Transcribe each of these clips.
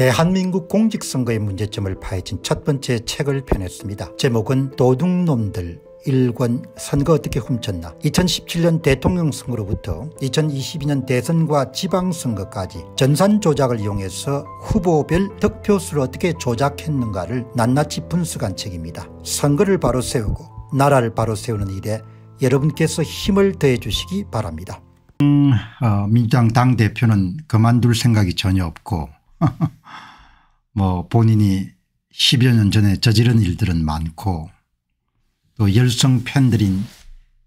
대한민국 공직선거의 문제점을 파헤친 첫 번째 책을 펴냈습니다. 제목은 도둑놈들 일권 선거 어떻게 훔쳤나 2017년 대통령 선거로부터 2022년 대선과 지방선거까지 전산 조작을 이용해서 후보별 득표수를 어떻게 조작했는가를 낱낱이 분수간 책입니다. 선거를 바로 세우고 나라를 바로 세우는 일에 여러분께서 힘을 더해 주시기 바랍니다. 음, 어, 민주당 당대표는 그만둘 생각이 전혀 없고 뭐 본인이 10여 년 전에 저지른 일들은 많고 또 열성 팬들인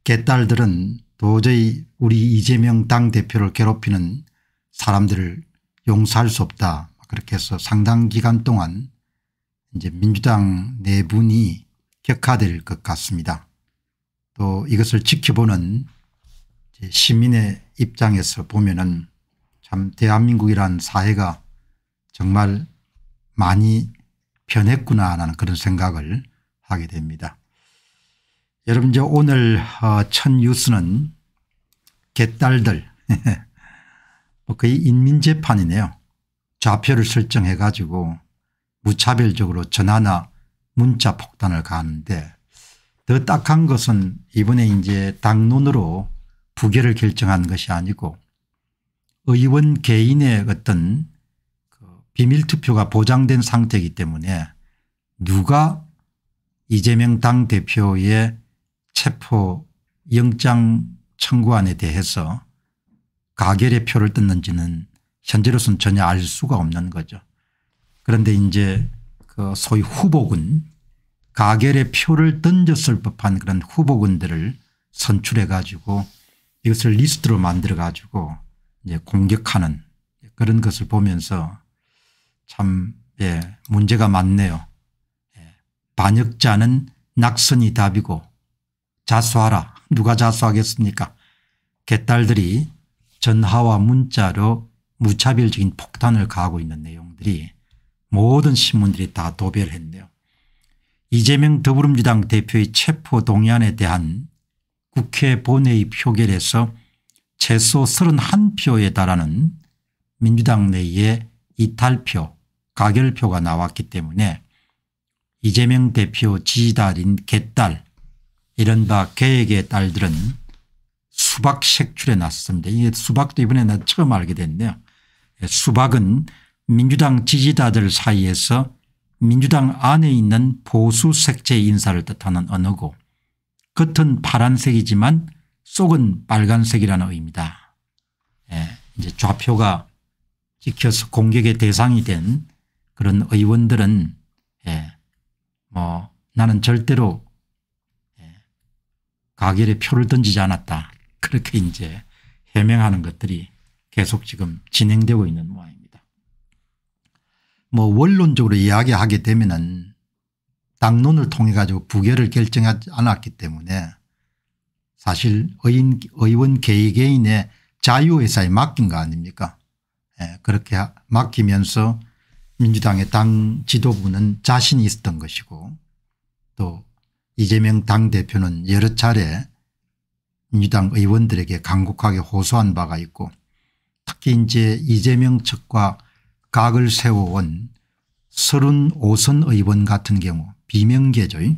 개딸들은 도저히 우리 이재명 당대표를 괴롭히는 사람들을 용서할 수 없다. 그렇게 해서 상당 기간 동안 이제 민주당 내분이 격화될 것 같습니다. 또 이것을 지켜보는 시민의 입장에서 보면은 참 대한민국이란 사회가 정말 많이 변했구나하는 그런 생각을 하게 됩니다. 여러분 이제 오늘 어, 첫 뉴스는 개딸들 뭐 거의 인민재판이네요. 좌표를 설정해 가지고 무차별적으로 전화나 문자 폭탄을 가는데더 딱한 것은 이번에 이제 당론으로 부결을 결정한 것이 아니고 의원 개인의 어떤 비밀투표가 보장된 상태이기 때문에 누가 이재명 당대표의 체포 영장 청구안에 대해서 가결의 표를 뜯는지는 현재로서는 전혀 알 수가 없는 거죠. 그런데 이제 그 소위 후보군 가결의 표를 던졌을 법한 그런 후보군들을 선출해 가지고 이것을 리스트로 만들어 가지고 이제 공격하는 그런 것을 보면서 참 예, 문제가 많네요. 예, 반역자는 낙선이 답이고 자수하라 누가 자수하겠습니까 개딸들이 전화와 문자로 무차별적인 폭탄을 가하고 있는 내용들이 모든 신문들이 다 도배했네요. 이재명 더불어민주당 대표의 체포동의안에 대한 국회 본회의 표결에서 최소 31표에 달하는 민주당 내의 이탈표 가결표가 나왔기 때문에 이재명 대표 지달인 지 개딸 이른바 계획의 딸들은 수박 색출에 났습니다. 이게 수박도 이번에 나 처음 알게 됐네요. 예, 수박은 민주당 지지자들 사이에서 민주당 안에 있는 보수 색채 인사를 뜻하는 언어고 겉은 파란색이지만 속은 빨간색이라는 의미다. 예, 이제 좌표가 찍혀서 공격의 대상이 된 그런 의원들은 예, 뭐 나는 절대로 예, 가결의 표를 던지지 않았다. 그렇게 이제 해명하는 것들이 계속 지금 진행되고 있는 모양입니다. 뭐 원론적으로 이야기하게 되면은 당론을 통해 가지고 부결을 결정하지 않았기 때문에 사실 의인, 의원 개개인의 자유의사에 맡긴 거 아닙니까 예, 그렇게 맡기면서 민주당의 당 지도부는 자신이 있었던 것이고 또 이재명 당대표는 여러 차례 민주당 의원들에게 강국하게 호소한 바가 있고 특히 이제 이재명 측과 각을 세워온 35선 의원 같은 경우 비명계죠. 예.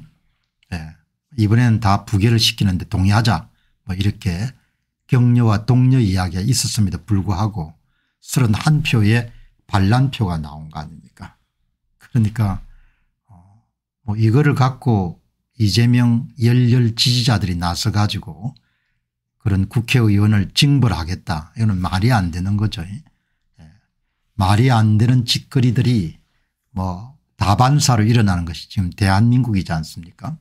이번에는 다 부결을 시키는데 동의하자 뭐 이렇게 격려와 동료 이야기가 있었음에도 불구하고 31표의 반란표가 나온 거 아닙니까 그러니까 어, 뭐 이거를 갖고 이재명 열렬 지지자들이 나서 가지고 그런 국회의원을 징벌하겠다 이거는 말이 안 되는 거죠. 예. 말이 안 되는 짓거리들이 뭐 다반사로 일어나는 것이 지금 대한민국이지 않습니까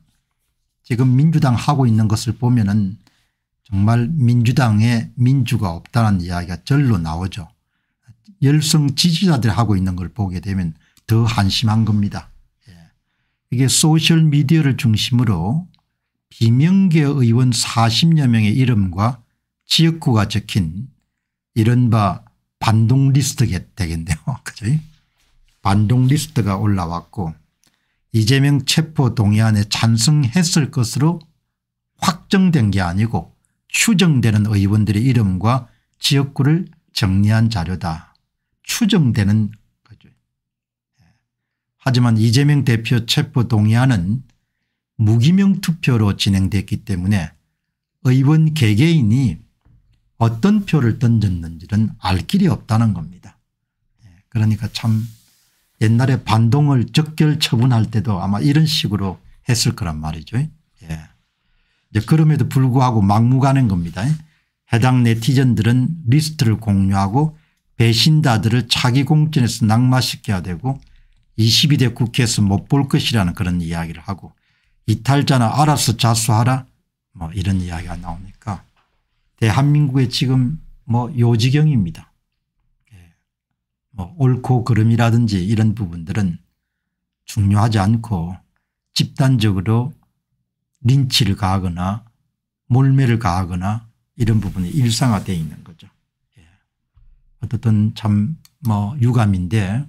지금 민주당 하고 있는 것을 보면 은 정말 민주당에 민주가 없다는 이야기가 절로 나오죠. 열성 지지자들이 하고 있는 걸 보게 되면 더 한심한 겁니다. 예. 이게 소셜미디어를 중심으로 비명계 의원 40여 명의 이름과 지역구가 적힌 이른바 반동 리스트가 되겠네요. 그죠? 반동 리스트가 올라왔고 이재명 체포 동의안에 찬성했을 것으로 확정된 게 아니고 추정되는 의원들의 이름과 지역구를 정리한 자료다. 추정되는 거죠. 예. 하지만 이재명 대표 체포동의안은 무기명 투표로 진행됐기 때문에 의원 개개인이 어떤 표를 던졌는지는 알 길이 없다는 겁니다. 예. 그러니까 참 옛날에 반동을 적결 처분할 때도 아마 이런 식으로 했을 거란 말이죠. 예. 이제 그럼에도 불구하고 막무가내 겁니다. 예. 해당 네티즌들은 리스트를 공유하고 배신자들을 차기 공천에서 낙마시켜야 되고 22대 국회에서 못 볼 것이라는 그런 이야기를 하고 이탈자는 알아서 자수하라 뭐 이런 이야기가 나오니까 대한민국의 지금 뭐 요지경입니다. 예. 뭐 옳고 그름이라든지 이런 부분들은 중요하지 않고 집단적으로 린치를 가하거나 몰매를 가하거나 이런 부분이 일상화되어 있는 거죠. 어떻든 참 뭐 유감인데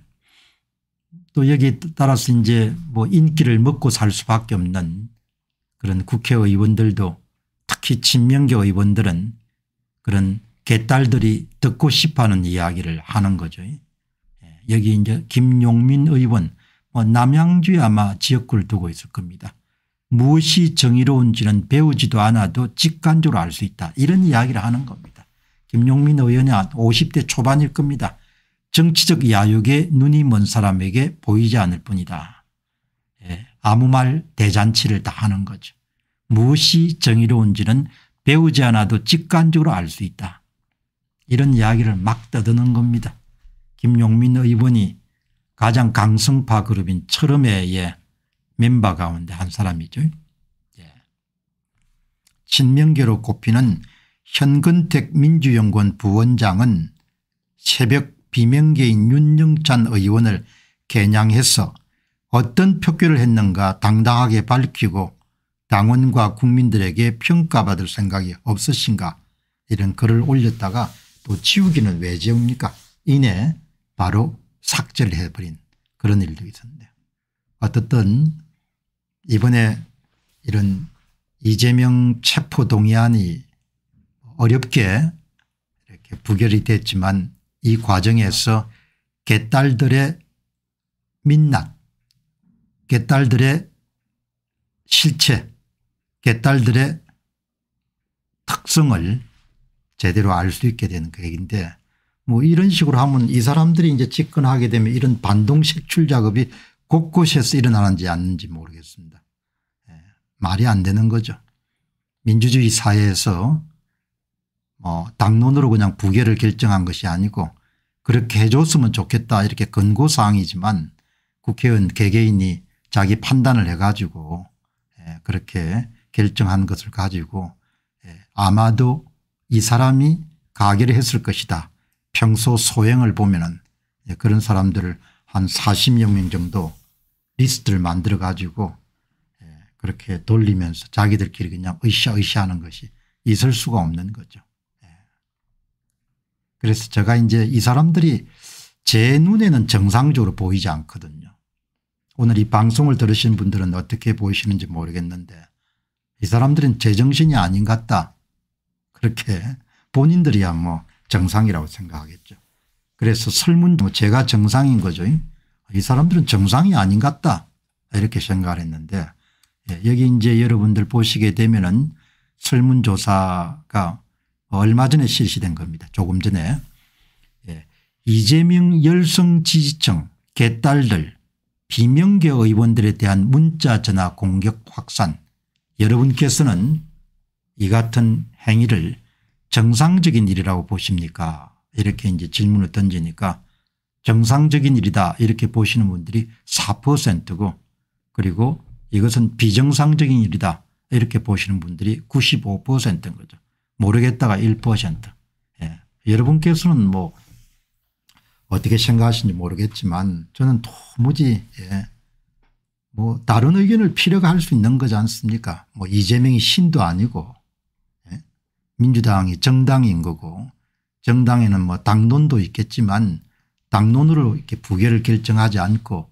또 여기 따라서 이제 뭐 인기를 먹고 살 수밖에 없는 그런 국회의원들도 특히 친명계 의원들은 그런 개딸들이 듣고 싶어하는 이야기를 하는 거죠. 예, 여기 이제 김용민 의원 뭐 남양주에 아마 지역구를 두고 있을 겁니다. 무엇이 정의로운지는 배우지도 않아도 직관적으로 알 수 있다 이런 이야기를 하는 겁니다. 김용민 의원이 한 50대 초반일 겁니다. 정치적 야욕에 눈이 먼 사람에게 보이지 않을 뿐이다. 예, 아무 말 대잔치를 다 하는 거죠. 무엇이 정의로운지는 배우지 않아도 직관적으로 알 수 있다. 이런 이야기를 막 떠드는 겁니다. 김용민 의원이 가장 강성파 그룹인 철음의 멤버 가운데 한 사람이죠. 예. 친명계로 꼽히는 현근택 민주연구원 부원장은 새벽 비명계인 윤영찬 의원을 개냥해서 어떤 표결을 했는가 당당하게 밝히고 당원과 국민들에게 평가받을 생각이 없으신가 이런 글을 올렸다가 또 지우기는 왜 지웁니까 이내 바로 삭제를 해버린 그런 일도 있었는데 어떻든 이번에 이런 이재명 체포동의안이 어렵게 이렇게 부결이 됐지만 이 과정에서 개딸들의 민낯 개딸들의 실체 개딸들의 특성을 제대로 알 수 있게 되는 계획인데뭐 이런 식으로 하면 이 사람들이 이제 집권하게 되면 이런 반동 색출 작업이 곳곳에서 일어나는지 않는지 모르겠습니다. 예, 말이 안 되는 거죠. 민주주의 사회에서 뭐 당론으로 그냥 부결을 결정한 것이 아니고 그렇게 해줬으면 좋겠다 이렇게 권고사항이지만 국회의원 개개인이 자기 판단을 해가지고 예, 그렇게 결정한 것을 가지고 예, 아마도 이 사람이 가결을 했을 것이다. 평소 소행을 보면은 예, 그런 사람들을 한 40여 명 정도 리스트를 만들어 가지고 그렇게 돌리면서 자기들끼리 그냥 으쌰으쌰 하는 것이 있을 수가 없는 거죠. 그래서 제가 이제 이 사람들이 제 눈에는 정상적으로 보이지 않거든요. 오늘 이 방송을 들으신 분들은 어떻게 보이시는지 모르겠는데 이 사람들은 제정신이 아닌 같다. 그렇게 본인들이야 뭐 정상이라고 생각하겠죠. 그래서 설문 뭐 제가 정상인 거죠. 이 사람들은 정상이 아닌 같다. 이렇게 생각을 했는데 예, 여기 이제 여러분들 보시게 되면은 설문조사가 얼마 전에 실시된 겁니다. 조금 전에 예. 이재명 열성 지지층 개딸들 비명계 의원들에 대한 문자 전화 공격 확산 여러분께서는 이 같은 행위를 정상적인 일이라고 보십니까 이렇게 이제 질문을 던지니까 정상적인 일이다 이렇게 보시는 분들이 4%고 그리고 이것은 비정상적인 일이다 이렇게 보시는 분들이 95%인 거죠. 모르겠다가 1%. 예. 여러분께서는 뭐 어떻게 생각하시는지 모르겠지만 저는 도무지 예. 뭐 다른 의견을 필요가 할 수 있는 거지 않습니까 뭐 이재명이 신도 아니고 예. 민주당이 정당인 거고 정당에는 뭐 당론도 있겠지만 당론으로 이렇게 부결을 결정하지 않고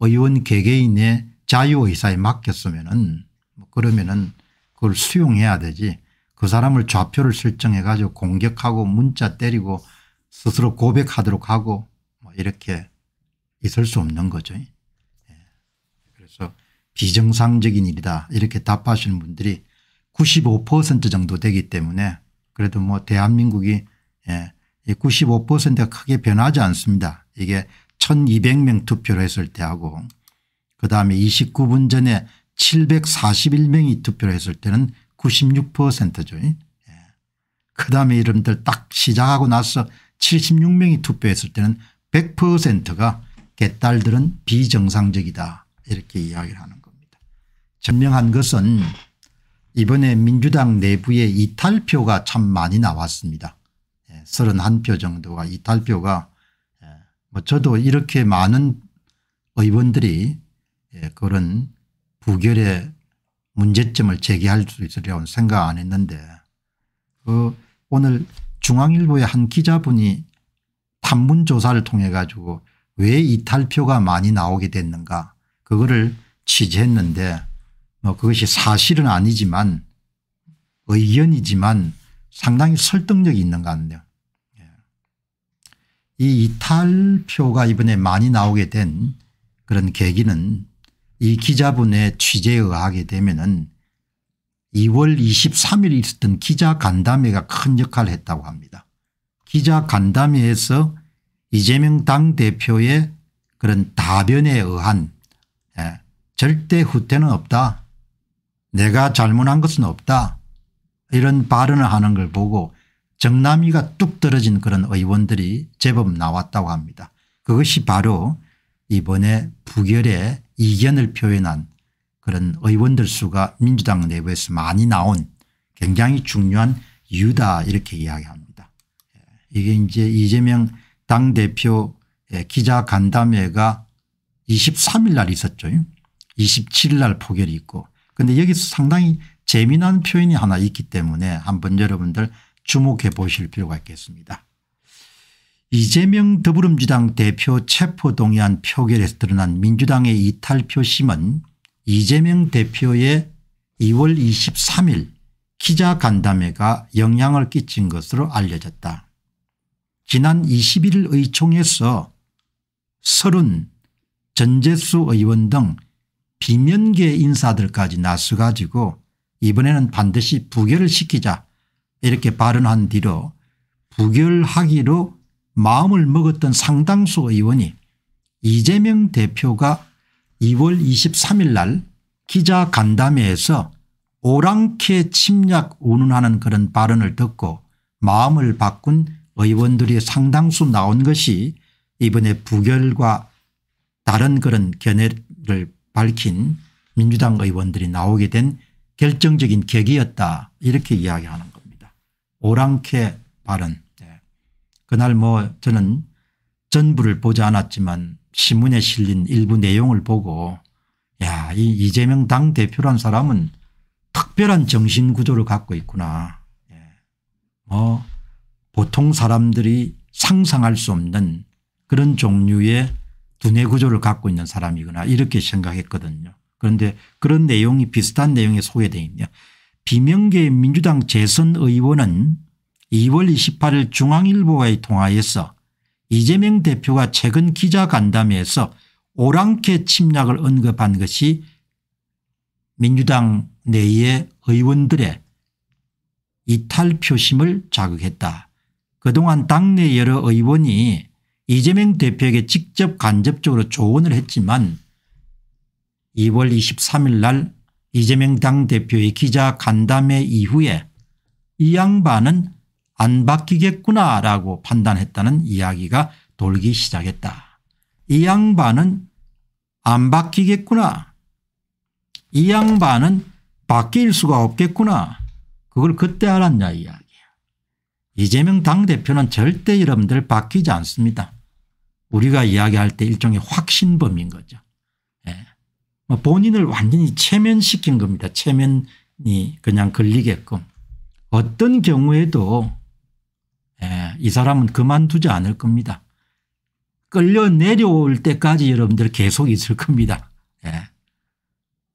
의원 개개인의 자유의사에 맡겼으면은 뭐 그러면은 그걸 수용해야 되지 그 사람을 좌표를 설정해 가지고 공격하고 문자 때리고 스스로 고백하도록 하고 뭐 이렇게 있을 수 없는 거죠. 예. 그래서 비정상적인 일이다 이렇게 답하시는 분들이 95% 정도 되기 때문에 그래도 뭐 대한민국이 95%가 예, 크게 변하지 않습니다. 이게 1200명 투표를 했을 때하고 그다음에 29분 전에 741명이 투표를 했을 때는 96%죠. 예. 그 다음에 이름들 딱 시작하고 나서 76명이 투표했을 때는 100%가 개딸들은 비정상적이다 이렇게 이야기를 하는 겁니다. 전명한 것은 이번에 민주당 내부의 이탈표가 참 많이 나왔습니다. 31표 예, 정도가 이탈표가 예, 뭐 저도 이렇게 많은 의원들이 그런 부결에 문제점을 제기할 수있으리라고 생각 안 했는데 그 오늘 중앙일보의 한 기자분이 탐문 조사를 통해 가지고 왜 이탈표가 많이 나오게 됐는가 그거를 취재했는데 뭐 그것이 사실은 아니지만 의견이지만 상당히 설득력이 있는 것 같네요. 예. 이 이탈표가 이번에 많이 나오게 된 그런 계기는 이 기자분의 취재에 의하게 되면은 2월 23일 있었던 기자 간담회가 큰 역할을 했다고 합니다. 기자 간담회에서 이재명 당대표의 그런 다변에 의한 예, 절대 후퇴는 없다. 내가 잘못한 것은 없다. 이런 발언을 하는 걸 보고 정남이가 뚝 떨어진 그런 의원들이 제법 나왔다고 합니다. 그것이 바로 이번에 부결의 이견을 표현한 그런 의원들 수가 민주당 내부에서 많이 나온 굉장히 중요한 이유다 이렇게 이야기합니다. 예, 이게 이제 이재명 당대표 예, 기자간담회가 23일 날 있었죠. 27일 날 포결이 있고 근데 여기서 상당히 재미난 표현이 하나 있기 때문에 한번 여러분들 주목해 보실 필요가 있겠습니다. 이재명 더불어민주당 대표 체포동의안 표결에서 드러난 민주당의 이탈 표심은 이재명 대표의 2월 23일 기자간담회가 영향을 끼친 것으로 알려졌다. 지난 21일 의총에서 30 전재수 의원 등비면계 인사들까지 나서가지고 이번에는 반드시 부결을 시키자 이렇게 발언한 뒤로 부결하기로 마음을 먹었던 상당수 의원이 이재명 대표가 2월 23일 날 기자 간담회에서 오랑캐 침략 운운하는 그런 발언을 듣고 마음을 바꾼 의원들이 상당수 나온 것이 이번에 부결과 다른 그런 견해를 밝힌 민주당 의원들이 나오게 된 결정적인 계기였다 이렇게 이야기하는 겁니다. 오랑캐 발언 그날 뭐 저는 전부를 보지 않았지만 신문에 실린 일부 내용을 보고 야, 이 이재명 당대표란 사람은 특별한 정신구조를 갖고 있구나. 예. 뭐 보통 사람들이 상상할 수 없는 그런 종류의 두뇌 구조를 갖고 있는 사람이구나 이렇게 생각했거든요. 그런데 그런 내용이 비슷한 내용에 소개되어 있네요. 비명계 민주당 재선 의원은 2월 28일 중앙일보와의 통화에서 이재명 대표가 최근 기자간담회에서 오랑캐 침략을 언급한 것이 민주당 내의 의원들의 이탈 표심을 자극했다. 그동안 당내 여러 의원이 이재명 대표에게 직접 간접적으로 조언을 했지만 2월 23일 날 이재명 당대표의 기자 간담회 이후에 이 양반은 안 바뀌겠구나라고 판단했다는 이야기가 돌기 시작했다. 이 양반은 안 바뀌겠구나. 이 양반은 바뀔 수가 없겠구나. 그걸 그때 알았냐 이야기야. 이재명 당대표는 절대 여러분들 바뀌지 않습니다. 우리가 이야기할 때 일종의 확신범인 거죠. 예. 뭐 본인을 완전히 체면시킨 겁니다. 체면이 그냥 걸리게끔. 어떤 경우에도 예, 이 사람은 그만두지 않을 겁니다. 끌려 내려올 때까지 여러분들 계속 있을 겁니다. 예.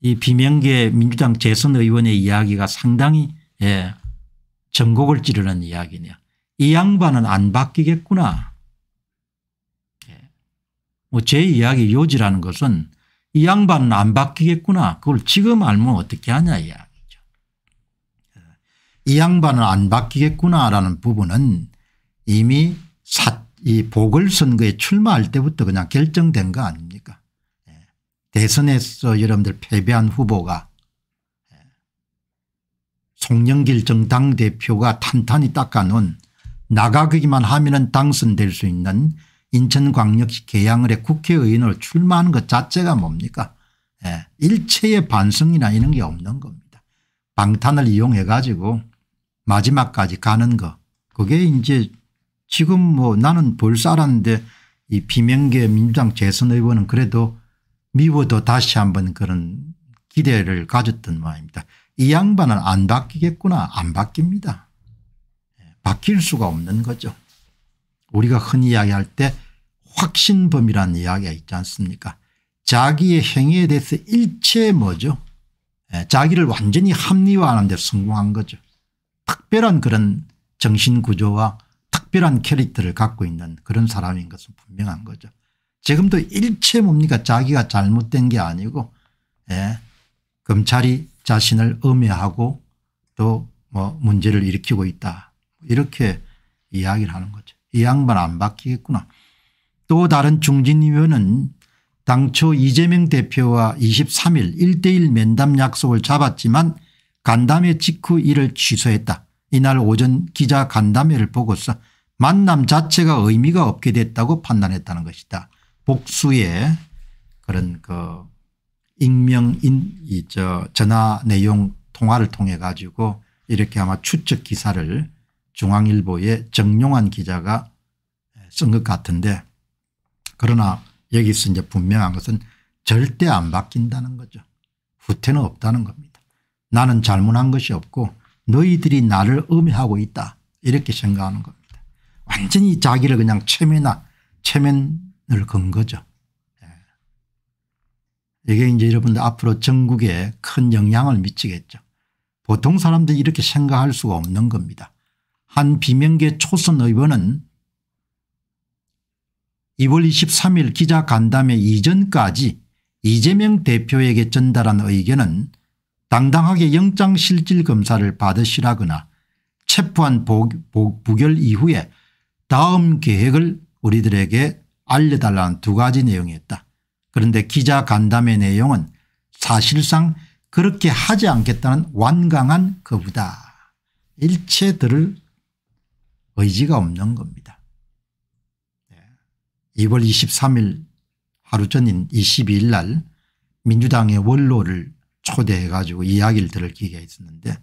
이 비명계 민주당 재선 의원의 이야기가 상당히 예, 전곡을 찌르는 이야기네요. 이 양반은 안 바뀌겠구나. 예. 뭐제 이야기 요지라는 것은 이 양반은 안 바뀌겠구나. 그걸 지금 알면 어떻게 하냐 이야기죠. 예. 이 양반은 안 바뀌겠구나라는 부분은 이미 사, 이 보궐선거에 출마할 때부터 그냥 결정된 거 아닙니까 예. 대선에서 여러분들 패배한 후보가 예. 송영길 정당 대표가 탄탄히 닦아놓은 나가기만 하면 은 당선될 수 있는 인천광역시 계양을의 국회의원으로 출마하는 것 자체가 뭡니까 예. 일체의 반성이나 이런 게 없는 겁니다. 방탄을 이용해 가지고 마지막까지 가는 거 그게 이제 지금 뭐 나는 볼살았는데 이 비명계 민주당 재선 의원은 그래도 미워도 다시 한번 그런 기대를 가졌던 모양입니다. 이 양반은 안 바뀌겠구나 안 바뀝니다. 예, 바뀔 수가 없는 거죠. 우리가 흔히 이야기할 때 확신범이라는 이야기가 있지 않습니까 자기의 행위에 대해서 일체 뭐죠 예, 자기를 완전히 합리화하는 데 성공한 거죠. 특별한 그런 정신구조와 특별한 캐릭터를 갖고 있는 그런 사람인 것은 분명한 거죠. 지금도 일체 뭡니까 자기가 잘못된 게 아니고 예. 검찰이 자신을 음해하고 또 뭐 문제를 일으키고 있다 이렇게 이야기를 하는 거죠. 이 양반 안 바뀌겠구나. 또 다른 중진 의원은 당초 이재명 대표와 23일 1대1 면담 약속을 잡았지만 간담회 직후 이를 취소했다. 이날 오전 기자 간담회를 보고서 만남 자체가 의미가 없게 됐다고 판단했다는 것이다. 복수의 그런 그 익명인 이 저 전화 내용 통화를 통해 가지고 이렇게 아마 추측 기사를 중앙일보의 정용환 기자가 쓴 것 같은데 그러나 여기서 이제 분명한 것은 절대 안 바뀐다는 거죠. 후퇴는 없다는 겁니다. 나는 잘못한 것이 없고 너희들이 나를 음해하고 있다 이렇게 생각하는 겁니다. 완전히 자기를 그냥 체면아 체면을 건 거죠. 예. 이게 이제 여러분들 앞으로 전국에 큰 영향을 미치겠죠. 보통 사람들이 이렇게 생각할 수가 없는 겁니다. 한 비명계 초선 의원은 2월 23일 기자 간담회 이전까지 이재명 대표에게 전달한 의견은 당당하게 영장실질검사를 받으시라거나 체포한 보, 보, 부결 이후에 다음 계획을 우리들에게 알려달라는 두 가지 내용이었다. 그런데 기자 간담회 내용은 사실상 그렇게 하지 않겠다는 완강한 거부다. 일체 들을 의지가 없는 겁니다. 2월 23일 하루 전인 22일 날 민주당의 원로를 초대해 가지고 이야기를 들을 기회가 있었는데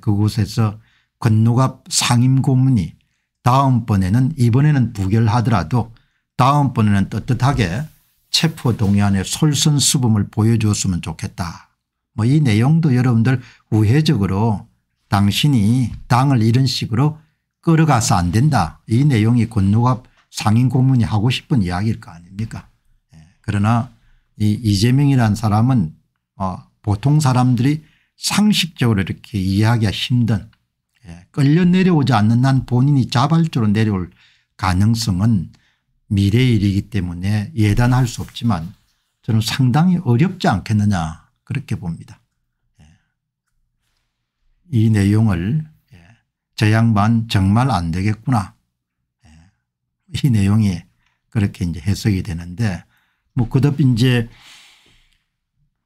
그곳에서 건노갑 상임고문이 다음번에는 이번에는 부결하더라도 다음번에는 떳떳하게 체포동의안의 솔선수범을 보여줬으면 좋겠다. 뭐 이 내용도 여러분들 우회적으로 당신이 당을 이런 식으로 끌어가서 안 된다. 이 내용이 권노갑 상인 고문이 하고 싶은 이야기일 거 아닙니까 예, 그러나 이 이재명이라는 사람은 어 보통 사람들이 상식적으로 이렇게 이해하기가 힘든 예, 끌려 내려오지 않는 한 본인이 자발적으로 내려올 가능성은 미래의 일이기 때문에 예단할 수 없지만 저는 상당히 어렵지 않겠느냐 그렇게 봅니다. 예. 이 내용을 예, 저 양반 정말 안 되겠구나 이 내용이 그렇게 이제 해석이 되는데 뭐 그듭 이제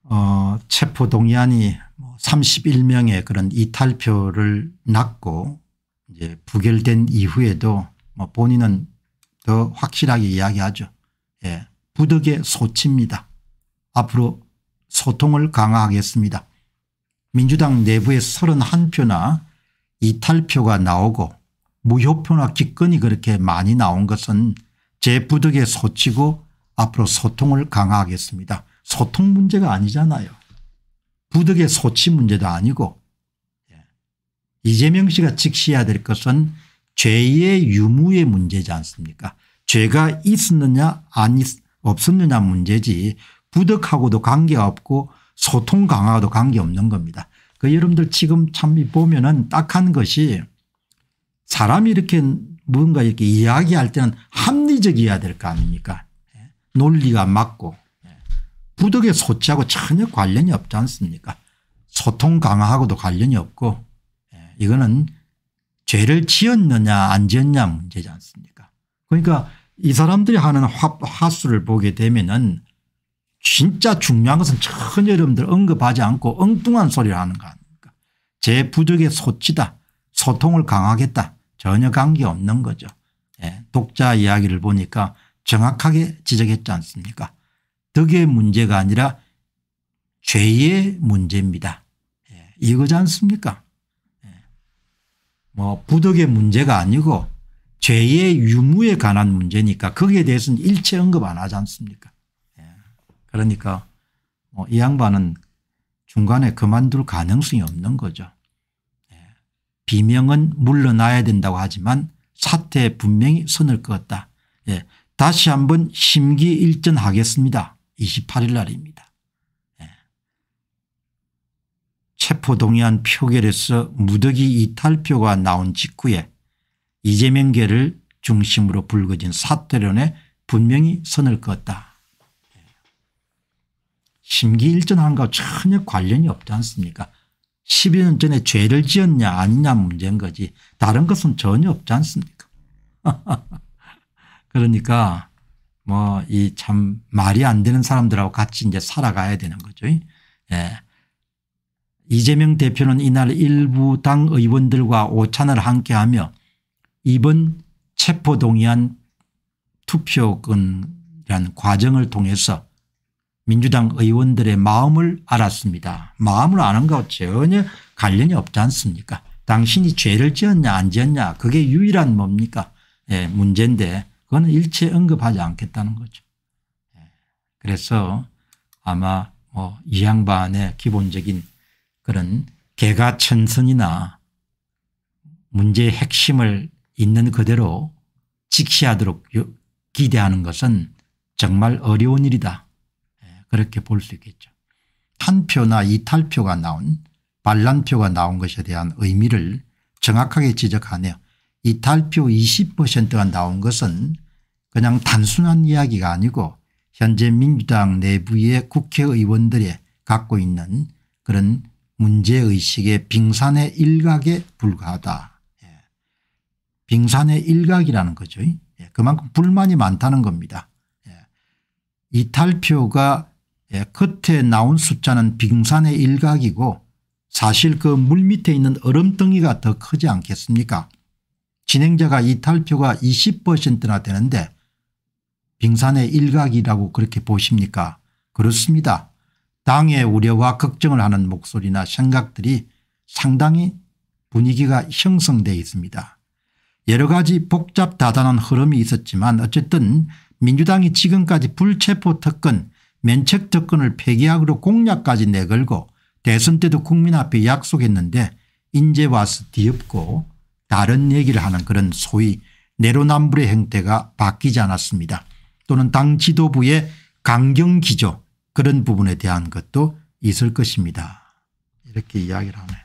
어 체포동의안이 31명의 뭐 그런 이탈표를 낳고 이제 부결된 이후에도 뭐 본인은 더 확실하게 이야기하죠. 예. 부덕의 소치입니다. 앞으로 소통을 강화하겠습니다. 민주당 내부에 31표나 이탈표가 나오고 무효표나 기권이 그렇게 많이 나온 것은 제 부덕의 소치고 앞으로 소통을 강화하겠습니다. 소통 문제가 아니잖아요. 부득의 소치 문제도 아니고 예. 이재명 씨가 직시해야 될 것은 죄의 유무의 문제지 않습니까 죄가 있었느냐 안 있, 없었느냐 문제지 부득하고도 관계없고 소통 강화도 관계없는 겁니다. 그 여러분들 지금 참 보면은 딱 한 것이 사람이 이렇게 뭔가 이렇게 이야기할 때는 합리적이어야 될 거 아닙니까 예. 논리가 맞고 부덕의 소치하고 전혀 관련이 없지 않습니까 소통 강화하고도 관련이 없고 예, 이거는 죄를 지었느냐 안 지었냐 문제지 않습니까 그러니까 이 사람들이 하는 화, 화수를 보게 되면은 진짜 중요한 것은 전혀 여러분들 언급하지 않고 엉뚱한 소리를 하는 거 아닙니까 제 부족의 소치다 소통을 강하겠다 전혀 관계없는 거죠 예. 독자 이야기를 보니까 정확하게 지적했지 않습니까 덕의 문제가 아니라 죄의 문제입니다. 예, 이거지 않습니까? 예. 뭐 부덕의 문제가 아니고 죄의 유무에 관한 문제니까 거기에 대해서는 일체 언급 안 하지 않습니까? 예. 그러니까 뭐이 양반은 중간에 그만둘 가능성이 없는 거죠. 예. 비명은 물러나야 된다고 하지만 사태에 분명히 선을 그었다. 예. 다시 한번 심기일전하겠습니다. 28일 날입니다. 예. 체포동의안 표결에서 무더기 이탈표가 나온 직후에 이재명계를 중심으로 불거진 사태론에 분명히 선을 그었다. 예. 심기일전한과 전혀 관련이 없지 않습니까 1 0년 전에 죄를 지었냐 아니냐 문제인 거지 다른 것은 전혀 없지 않습니까 그러니까 뭐이참 말이 안 되는 사람들하고 같이 이제 살아가야 되는 거죠. 예. 이재명 대표는 이날 일부 당 의원들과 오찬을 함께하며 이번 체포동의안 투표권이라는 과정을 통해서 민주당 의원들의 마음을 알았습니다. 마음을 아는 것과 전혀 관련이 없지 않습니까 당신이 죄를 지었냐 안 지었냐 그게 유일한 뭡니까 예, 문제인데 그건 일체 언급하지 않겠다는 거죠. 예. 그래서 아마 뭐이 양반의 기본적인 그런 개가천선이나 문제의 핵심을 있는 그대로 직시하도록 기대하는 것은 정말 어려운 일이다. 예. 그렇게 볼 수 있겠죠. 탄표나 이탈표가 나온 반란표가 나온 것에 대한 의미를 정확하게 지적하네요. 이탈표 20%가 나온 것은 그냥 단순한 이야기가 아니고 현재 민주당 내부의 국회의원들이 갖고 있는 그런 문제의식의 빙산의 일각에 불과하다. 예. 빙산의 일각이라는 거죠. 예. 그만큼 불만이 많다는 겁니다. 예. 이탈표가 끝에 나온 숫자는 빙산의 일각이고 사실 그 물 밑에 있는 얼음덩이가 더 크지 않겠습니까 진행자가 이탈표가 20%나 되는데 빙산의 일각이라고 그렇게 보십니까 그렇습니다. 당의 우려와 걱정을 하는 목소리나 생각들이 상당히 분위기가 형성되어 있습니다. 여러 가지 복잡다단한 흐름이 있었지만 어쨌든 민주당이 지금까지 불체포 특권 면책 특권을 폐기하기로 공약까지 내걸고 대선 때도 국민 앞에 약속했는데 인제 와서 뒤엎고 다른 얘기를 하는 그런 소위 내로남불의 행태가 바뀌지 않았습니다. 또는 당 지도부의 강경기조 그런 부분에 대한 것도 있을 것입니다. 이렇게 이야기를 하네요.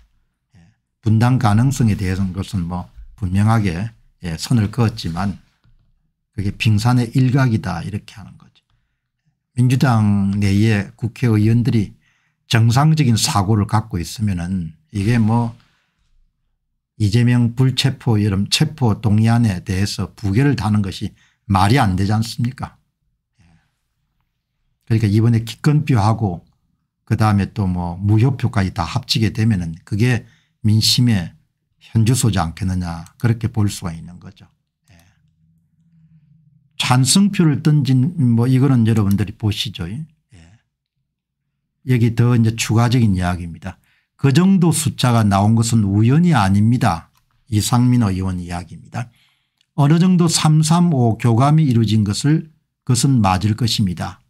예, 분당 가능성에 대해서는 그것은 뭐 분명하게 예, 선을 그었지만 그게 빙산의 일각이다 이렇게 하는 거죠. 민주당 내에 국회의원들이 정상적인 사고를 갖고 있으면 은 이게 뭐 이재명 불체포 여름 체포 동의안에 대해서 부결을 다는 것이 말이 안 되지 않습니까 예. 그러니까 이번에 기권표하고 그다음에 또 뭐 무효표까지 다 합치게 되면 은 그게 민심의 현주소지 않겠느냐 그렇게 볼 수가 있는 거죠. 예. 찬성표를 던진 뭐 이거는 여러분들이 보시죠. 예. 여기 더 이제 추가적인 이야기입니다. 그 정도 숫자가 나온 것은 우연이 아닙니다. 이상민 의원 이야기입니다. 어느 정도 335 교감이 이루어진 것을 그것은 맞을 것입니다.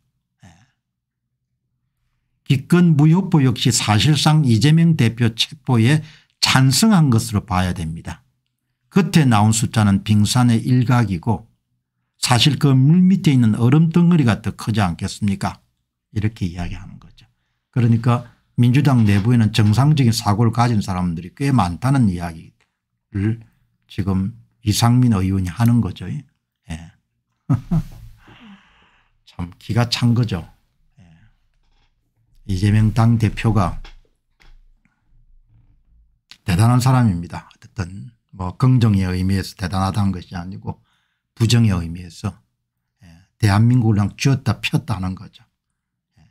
예. 기권 무효포 역시 사실상 이재명 대표 체포에 찬성한 것으로 봐야 됩니다. 그에 나온 숫자는 빙산의 일각이고 사실 그 물 밑에 있는 얼음 덩어리가 더 크지 않겠습니까 이렇게 이야기하는 거죠. 그러니까 민주당 내부에는 정상적인 사고를 가진 사람들이 꽤 많다는 이야기를 지금 이상민 의원이 하는 거죠. 예. 참 기가 찬 거죠. 예. 이재명 당대표가 대단한 사람입니다. 어쨌든 뭐 긍정의 의미에서 대단하다는 것이 아니고 부정의 의미에서 예, 대한민국을 쥐었다 폈다 하는 거죠. 예.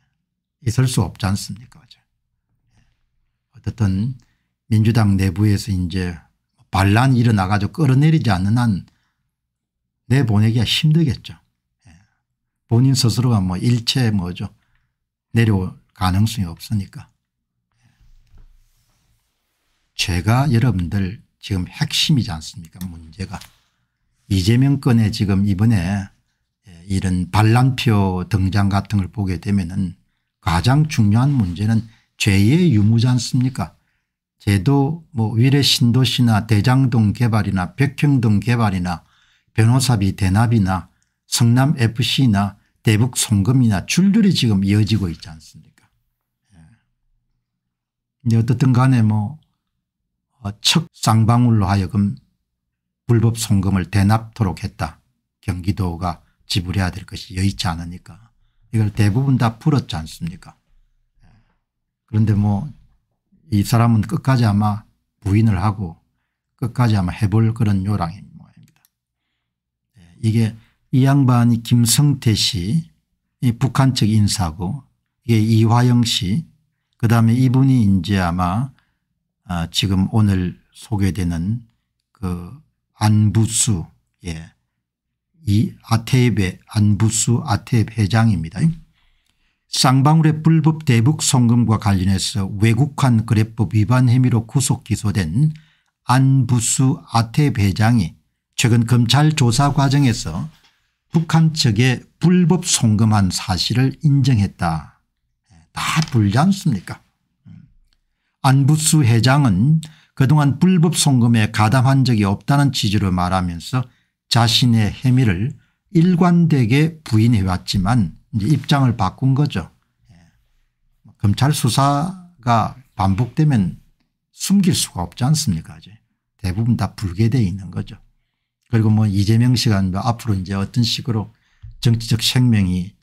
있을 수 없지 않습니까 어떻든 민주당 내부에서 이제 반란이 일어나 가지고 끌어내리지 않는 한 내보내기가 힘들겠죠. 예. 본인 스스로가 뭐 일체 뭐죠. 내려올 가능성이 없으니까. 예. 제가 여러분들 지금 핵심이지 않습니까 문제가. 이재명 건에 지금 이번에 예, 이런 반란표 등장 같은 걸 보게 되면은 가장 중요한 문제는 죄의 유무지 않습니까 제도 뭐 위례 신도시나 대장동 개발이나 백형동 개발이나 변호사비 대납이나 성남 fc나 대북 송금이나 줄줄이 지금 이어지고 있지 않습니까 예. 어떻든 간에 뭐척 어, 쌍방울로 하여금 불법 송금을 대납토록 했다. 경기도가 지불해야 될 것이 여의치 않으니까 이걸 대부분 다 풀었지 않습니까 그런데 뭐 이 사람은 끝까지 아마 부인을 하고 끝까지 아마 해볼 그런 요랑인 모양입니다. 네, 이게 이 양반이 김성태 씨, 이 북한 측 인사고 이게 이화영 씨, 그 다음에 이분이 이제 아마 아 지금 오늘 소개되는 그 안부수, 예. 이 아테베, 안부수 아테베 회장입니다. 쌍방울의 불법 대북 송금과 관련해서 외국한 거래법 위반 혐의로 구속 기소된 안부수 아태 배장이 최근 검찰 조사 과정에서 북한 측에 불법 송금한 사실을 인정했다. 다 불지 않습니까 안부수 회장은 그동안 불법 송금에 가담한 적이 없다는 취지로 말하면서 자신의 혐의를 일관되게 부인해왔지만 이제 입장을 바꾼 거죠. 예. 뭐 검찰 수사가 반복되면 숨길 수가 없지 않습니까 이제 대부분 다불개되 있는 거죠. 그리고 뭐 이재명 시간 앞으로 이제 어떤 식으로 정치적 생명이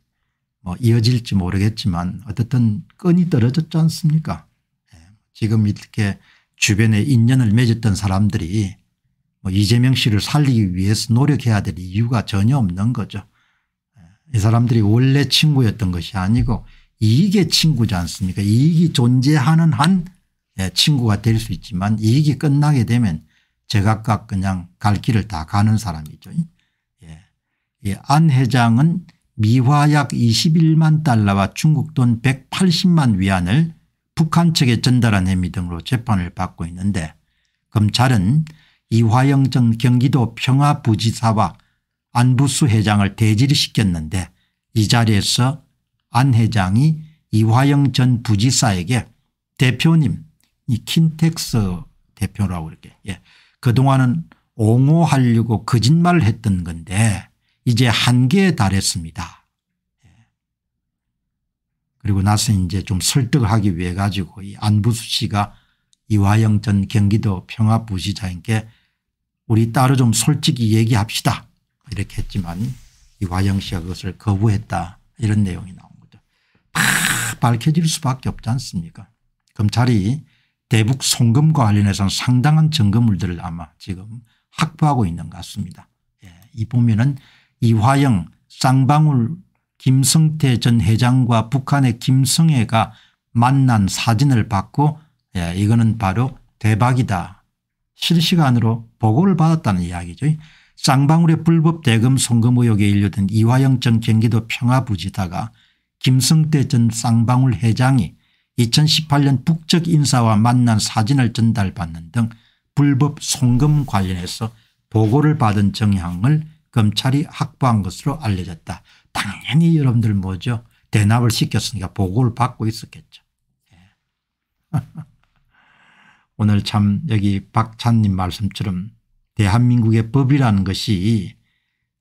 뭐 이어질지 모르겠지만 어쨌든 끈이 떨어졌지 않습니까 예. 지금 이렇게 주변에 인연을 맺었던 사람들이 뭐 이재명 씨를 살리기 위해서 노력해야 될 이유가 전혀 없는 거죠. 이 사람들이 원래 친구였던 것이 아니고 이익의 친구지 않습니까 이익이 존재하는 한 예, 친구가 될 수 있지만 이익이 끝나게 되면 제각각 그냥 갈 길을 다 가는 사람이죠. 예. 안 회장은 미화약 21만 달러와 중국 돈 180만 위안을 북한 측에 전달한 혐의 등으로 재판을 받고 있는데 검찰은 이화영 전 경기도 평화부지사와 안부수 회장을 대질 시켰는데 이 자리에서 안 회장이 이화영 전 부지사에게 대표님 이 킨텍스 대표라고 이렇게 예. 그동안은 옹호하려고 거짓말을 했던 건데 이제 한계에 달했습니다. 예. 그리고 나서 이제 좀설득 하기 위해 가지고 이 안부수 씨가 이화영 전 경기도 평화부지사에게 우리 따로 좀 솔직히 얘기합시다. 이렇게 했지만 이 와영 씨가 그것을 거부했다 이런 내용이 나온 거죠. 팍 밝혀질 수밖에 없지 않습니까 검찰이 대북 송금과 관련해서는 상당한 증거물들을 아마 지금 확보하고 있는 것 같습니다. 예. 이 보면은 이화영 쌍방울 김성태 전 회장과 북한의 김성애가 만난 사진을 받고 예. 이거는 바로 대박이다. 실시간으로 보고를 받았다는 이야기죠. 쌍방울의 불법 대금 송금 의혹에 일류든 이화영 전 경기도 평화부지다가 김성태 전 쌍방울 회장이 2018년 북적 인사와 만난 사진을 전달받는 등 불법 송금 관련해서 보고를 받은 정향을 검찰이 확보한 것으로 알려졌다. 당연히 여러분들 뭐죠 대납을 시켰으니까 보고를 받고 있었겠죠. 예. 오늘 참 여기 박찬님 말씀처럼 대한민국의 법이라는 것이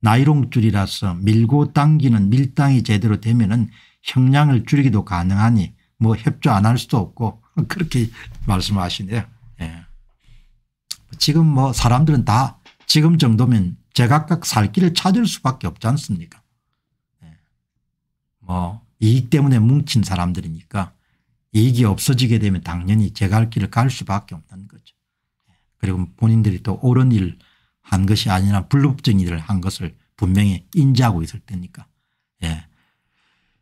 나이롱줄이라서 밀고 당기는 밀당이 제대로 되면 은 형량을 줄이기도 가능하니 뭐 협조 안 할 수도 없고 그렇게 말씀하시네요. 예. 지금 뭐 사람들은 다 지금 정도면 제각각 살 길을 찾을 수밖에 없지 않습니까 예. 뭐 이익 때문에 뭉친 사람들이니까 이익이 없어지게 되면 당연히 제갈 길을 갈 수밖에 없는 거죠. 그리고 본인들이 또 옳은 일 한 것이 아니라 불법적인 일을 한 것을 분명히 인지하고 있을 테니까. 예.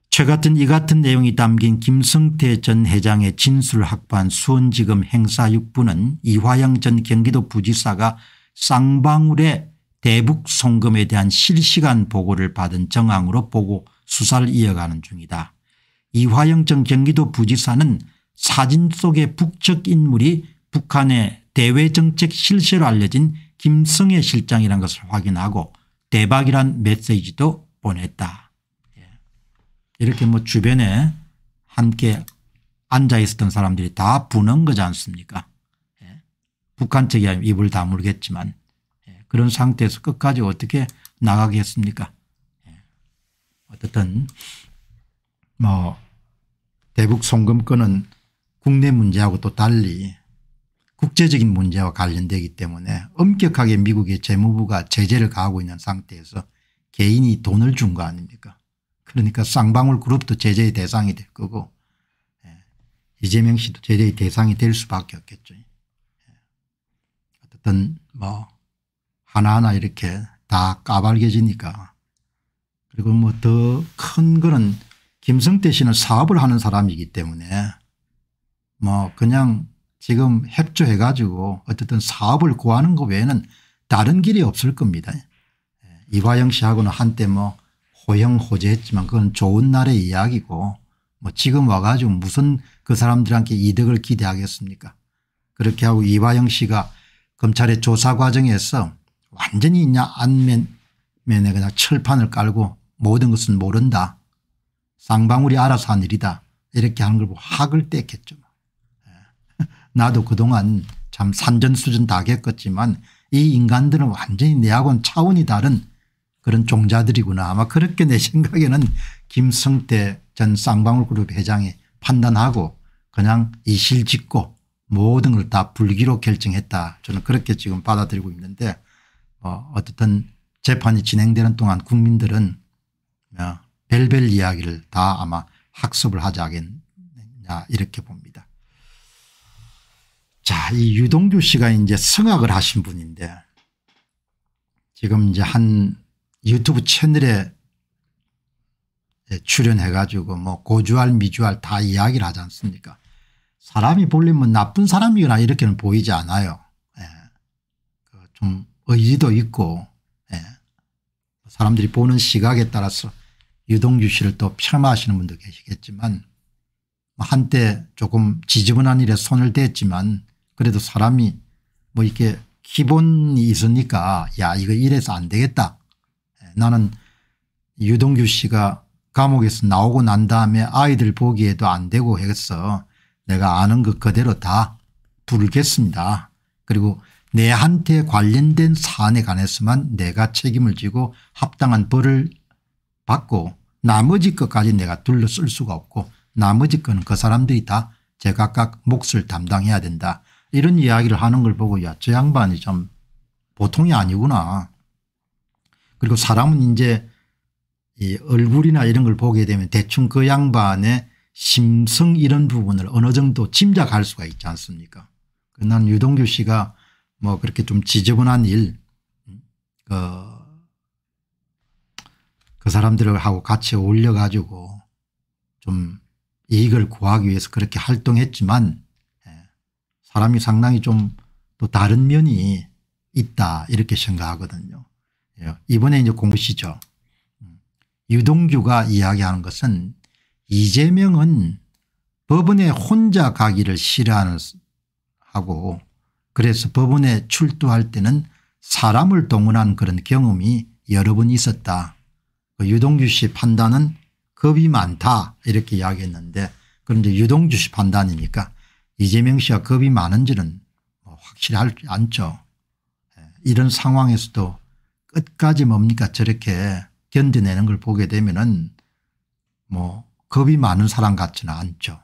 최 같은 이 같은 내용이 담긴 김성태 전 회장의 진술을 확보한 수원지검 행사 6부는 이화영 전 경기도 부지사가 쌍방울의 대북 송금에 대한 실시간 보고를 받은 정황으로 보고 수사를 이어가는 중이다. 이화영 전 경기도 부지사는 사진 속의 북측 인물이 북한의 대외정책 실세로 알려진 김성애 실장이라는 것을 확인하고 대박이란 메시지도 보냈다. 예. 이렇게 뭐 주변에 함께 앉아 있었던 사람들이 다 부는 거지 않습니까 예. 북한 측이 입을 다물겠지만 예. 그런 상태에서 끝까지 어떻게 나가겠습니까 어쨌든 뭐 대북 송금권은 국내 문제하고 또 달리 국제적인 문제와 관련되기 때문에 엄격하게 미국의 재무부가 제재를 가하고 있는 상태에서 개인이 돈을 준 거 아닙니까 그러니까 쌍방울 그룹도 제재의 대상이 될 거고 예, 이재명 씨도 제재의 대상이 될 수밖에 없겠죠. 예. 어쨌뭐 하나하나 이렇게 다 까발겨지니까 그리고 뭐 더 큰 거는 김성태 씨는 사업을 하는 사람이기 때문에 뭐 그냥 지금 협조해 가지고 어쨌든 사업을 구하는 것 외에는 다른 길이 없을 겁니다. 예, 이화영 씨하고는 한때 뭐 호영호재했지만 그건 좋은 날의 이야기고 뭐 지금 와가지고 무슨 그 사람들한테 이득을 기대하겠습니까 그렇게 하고 이화영 씨가 검찰의 조사 과정에서 완전히 그냥 안면에 그냥 철판을 깔고 모든 것은 모른다. 쌍방울이 알아서 한 일이다. 이렇게 하는 걸 보고 학을 뗐겠죠. 나도 그동안 참 산전수전 다 겪었지만 이 인간들은 완전히 내하고는 차원이 다른 그런 종자들이구나 아마 그렇게 내 생각에는 김성태 전 쌍방울그룹 회장이 판단하고 그냥 이실 짓고 모든 걸 다 불기로 결정했다 저는 그렇게 지금 받아들이고 있는데 어 어쨌든 재판이 진행되는 동안 국민들은 어 별별 이야기를 다 아마 학습을 하지 않겠냐 이렇게 봅니다. 자, 이 유동규 씨가 이제 성악을 하신 분인데 지금 이제 한 유튜브 채널에 예, 출연해 가지고 뭐 고주알 미주알 다 이야기를 하지 않습니까 사람이 볼려면 나쁜 사람이거나 이렇게는 보이지 않아요. 예. 그 좀 의지도 있고 예. 사람들이 보는 시각에 따라서 유동규 씨를 또 폄하하시는 분도 계시겠지만 뭐 한때 조금 지저분한 일에 손을 댔지만 그래도 사람이 뭐 이렇게 기본이 있으니까 야 이거 이래서 안 되겠다. 예, 나는 유동규 씨가 감옥에서 나오고 난 다음에 아이들 보기에도 안 되고 해서 내가 아는 것 그대로 다 부르겠습니다. 그리고 내한테 관련된 사안에 관해서만 내가 책임을 지고 합당한 벌을 받고 나머지 것까지 내가 둘러쓸 수가 없고 나머지 거는 그 사람들이 다 제각각 몫을 담당해야 된다. 이런 이야기를 하는 걸 보고 야 저 양반이 참 보통이 아니구나. 그리고 사람은 이제 이 얼굴이나 이런 걸 보게 되면 대충 그 양반의 심성 이런 부분을 어느 정도 짐작할 수가 있지 않습니까 난 유동규 씨가 뭐 그렇게 좀 지저분한 일, 음, 그, 그 사람들하고 같이 어울려 가지고 좀 이익을 구하기 위해서 그렇게 활동했지만 사람이 상당히 좀 또 다른 면이 있다 이렇게 생각하거든요. 예, 이번에 이제 공부시죠. 음, 유동규가 이야기하는 것은 이재명은 법원에 혼자 가기를 싫어하고 그래서 법원에 출두할 때는 사람을 동원한 그런 경험이 여러 번 있었다. 그 유동규 씨 판단은 겁이 많다 이렇게 이야기했는데 그런데 유동규 씨 판단이니까 이재명 씨가 겁이 많은지는 뭐 확실하지 않죠. 예, 이런 상황에서도 끝까지 뭡니까 저렇게 견뎌내는 걸 보게 되면은 뭐 겁이 많은 사람 같지는 않죠.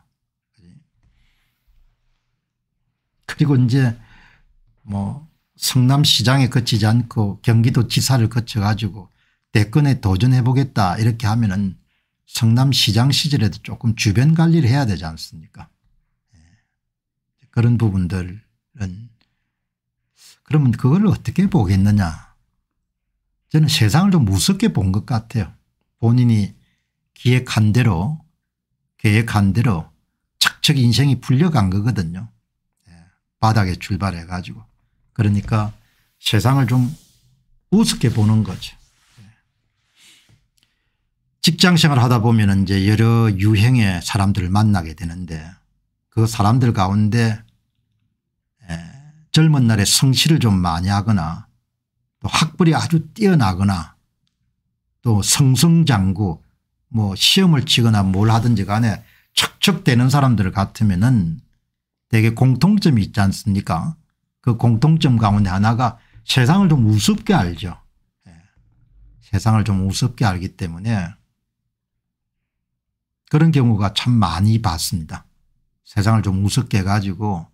그리고 이제 뭐 성남시장에 거치지 않고 경기도지사를 거쳐 가지고 대권에 도전해 보겠다 이렇게 하면은 성남시장 시절에도 조금 주변 관리를 해야 되지 않습니까 그런 부분들은 그러면 그걸 어떻게 보겠느냐 저는 세상을 좀 무섭게 본 것 같아요. 본인이 기획한 대로 계획한 대로 착착 인생이 풀려간 거거든요. 예, 바닥에 출발해 가지고 그러니까 세상을 좀 우습게 보는 거죠. 예. 직장생활 하다 보면 이제 여러 유형의 사람들을 만나게 되는데 그 사람들 가운데 젊은 날에 성실을 좀 많이 하거나 또 학벌이 아주 뛰어나거나 또 성성장구 뭐 시험을 치거나 뭘 하든지 간에 척척대는 사람들 같으면은 되게 공통점이 있지 않습니까 그 공통점 가운데 하나가 세상을 좀 우습게 알죠. 예. 세상을 좀 우습게 알기 때문에 그런 경우가 참 많이 봤습니다. 세상을 좀 우습게 해가지고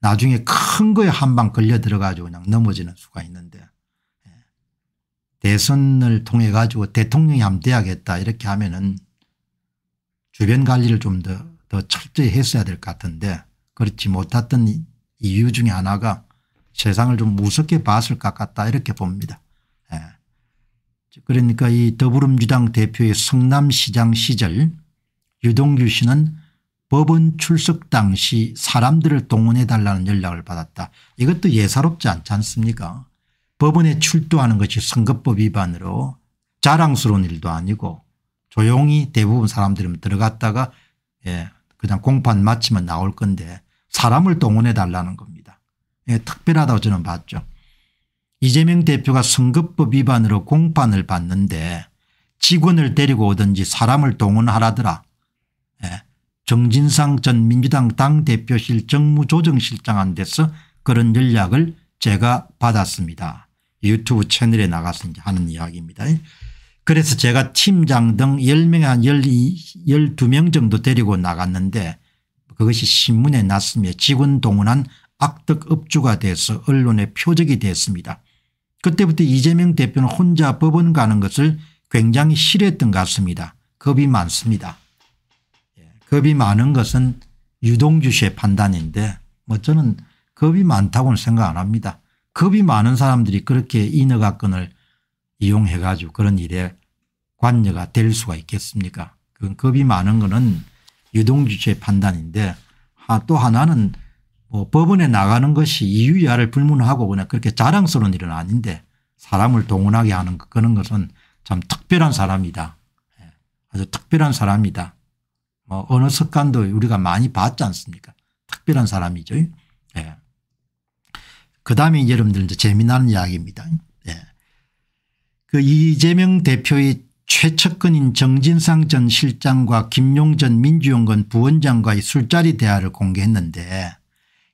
나중에 큰 거에 한 방 걸려 들어가지고 그냥 넘어지는 수가 있는데 예. 대선을 통해 가지고 대통령이 하면 돼야겠다 이렇게 하면은 주변 관리를 좀 더 더 철저히 했어야 될 것 같은데 그렇지 못했던 이유 중에 하나가 세상을 좀 무섭게 봤을 것 같다 이렇게 봅니다. 예. 그러니까 이 더불어민주당 대표의 성남시장 시절 유동규 씨는 법원 출석 당시 사람들을 동원해 달라는 연락을 받았다. 이것도 예사롭지 않지 않습니까 법원에 출두하는 것이 선거법 위반으로 자랑스러운 일도 아니고 조용히 대부분 사람들은 들어갔다가 예, 그냥 공판 마치면 나올 건데 사람을 동원해 달라는 겁니다. 예, 특별하다고 저는 봤죠. 이재명 대표가 선거법 위반으로 공판을 받는데 직원을 데리고 오든지 사람을 동원하라더라. 예. 정진상 전 민주당 당대표실 정무조정실장한테서 그런 연락을 제가 받았습니다. 유튜브 채널에 나가서 이제 하는 이야기입니다. 그래서 제가 팀장 등 10명 한 12, 12명 정도 데리고 나갔는데 그것이 신문에 났으며 직원 동원한 악덕 업주가 돼서 언론의 표적이 됐습니다. 그때부터 이재명 대표는 혼자 법원 가는 것을 굉장히 싫어했던 것 같습니다. 겁이 많습니다. 겁이 많은 것은 유동주 씨의 판단인데 뭐 저는 겁이 많다고는 생각 안 합니다. 겁이 많은 사람들이 그렇게 인허가권을 이용해 가지고 그런 일에 관여가 될 수가 있겠습니까 그건 겁이 많은 것은 유동주 씨의 판단인데 또 하나는 뭐 법원에 나가는 것이 이유야를 불문하고 그냥 그렇게 자랑스러운 일은 아닌데 사람을 동원하게 하는 그런 것은 참 특별한 사람이다. 예, 아주 특별한 사람이다. 뭐 어느 습관도 우리가 많이 봤지 않습니까 특별한 사람이죠. 예. 그 다음에 여러분들 이제 재미나는 이야기입니다. 예. 그 이재명 대표의 최측근인 정진상 전 실장과 김용 전 민주연구원 부원장과의 술자리 대화를 공개했는데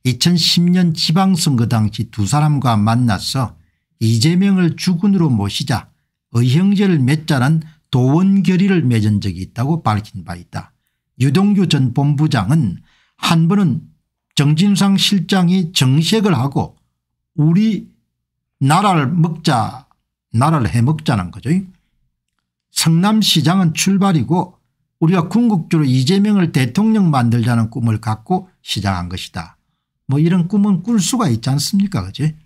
2010년 지방선거 당시 두 사람과 만나서 이재명을 주군으로 모시자 의형제를 맺자는 도원 결의를 맺은 적이 있다고 밝힌 바 있다. 유동규 전 본부장은 한 번은 정진상 실장이 정색을 하고 우리 나라를 먹자 나라를 해먹자는 거죠. 성남시장은 출발이고 우리가 궁극적으로 이재명을 대통령 만들자는 꿈을 갖고 시작한 것이다. 뭐 이런 꿈은 꿀 수가 있지 않습니까 그지 예.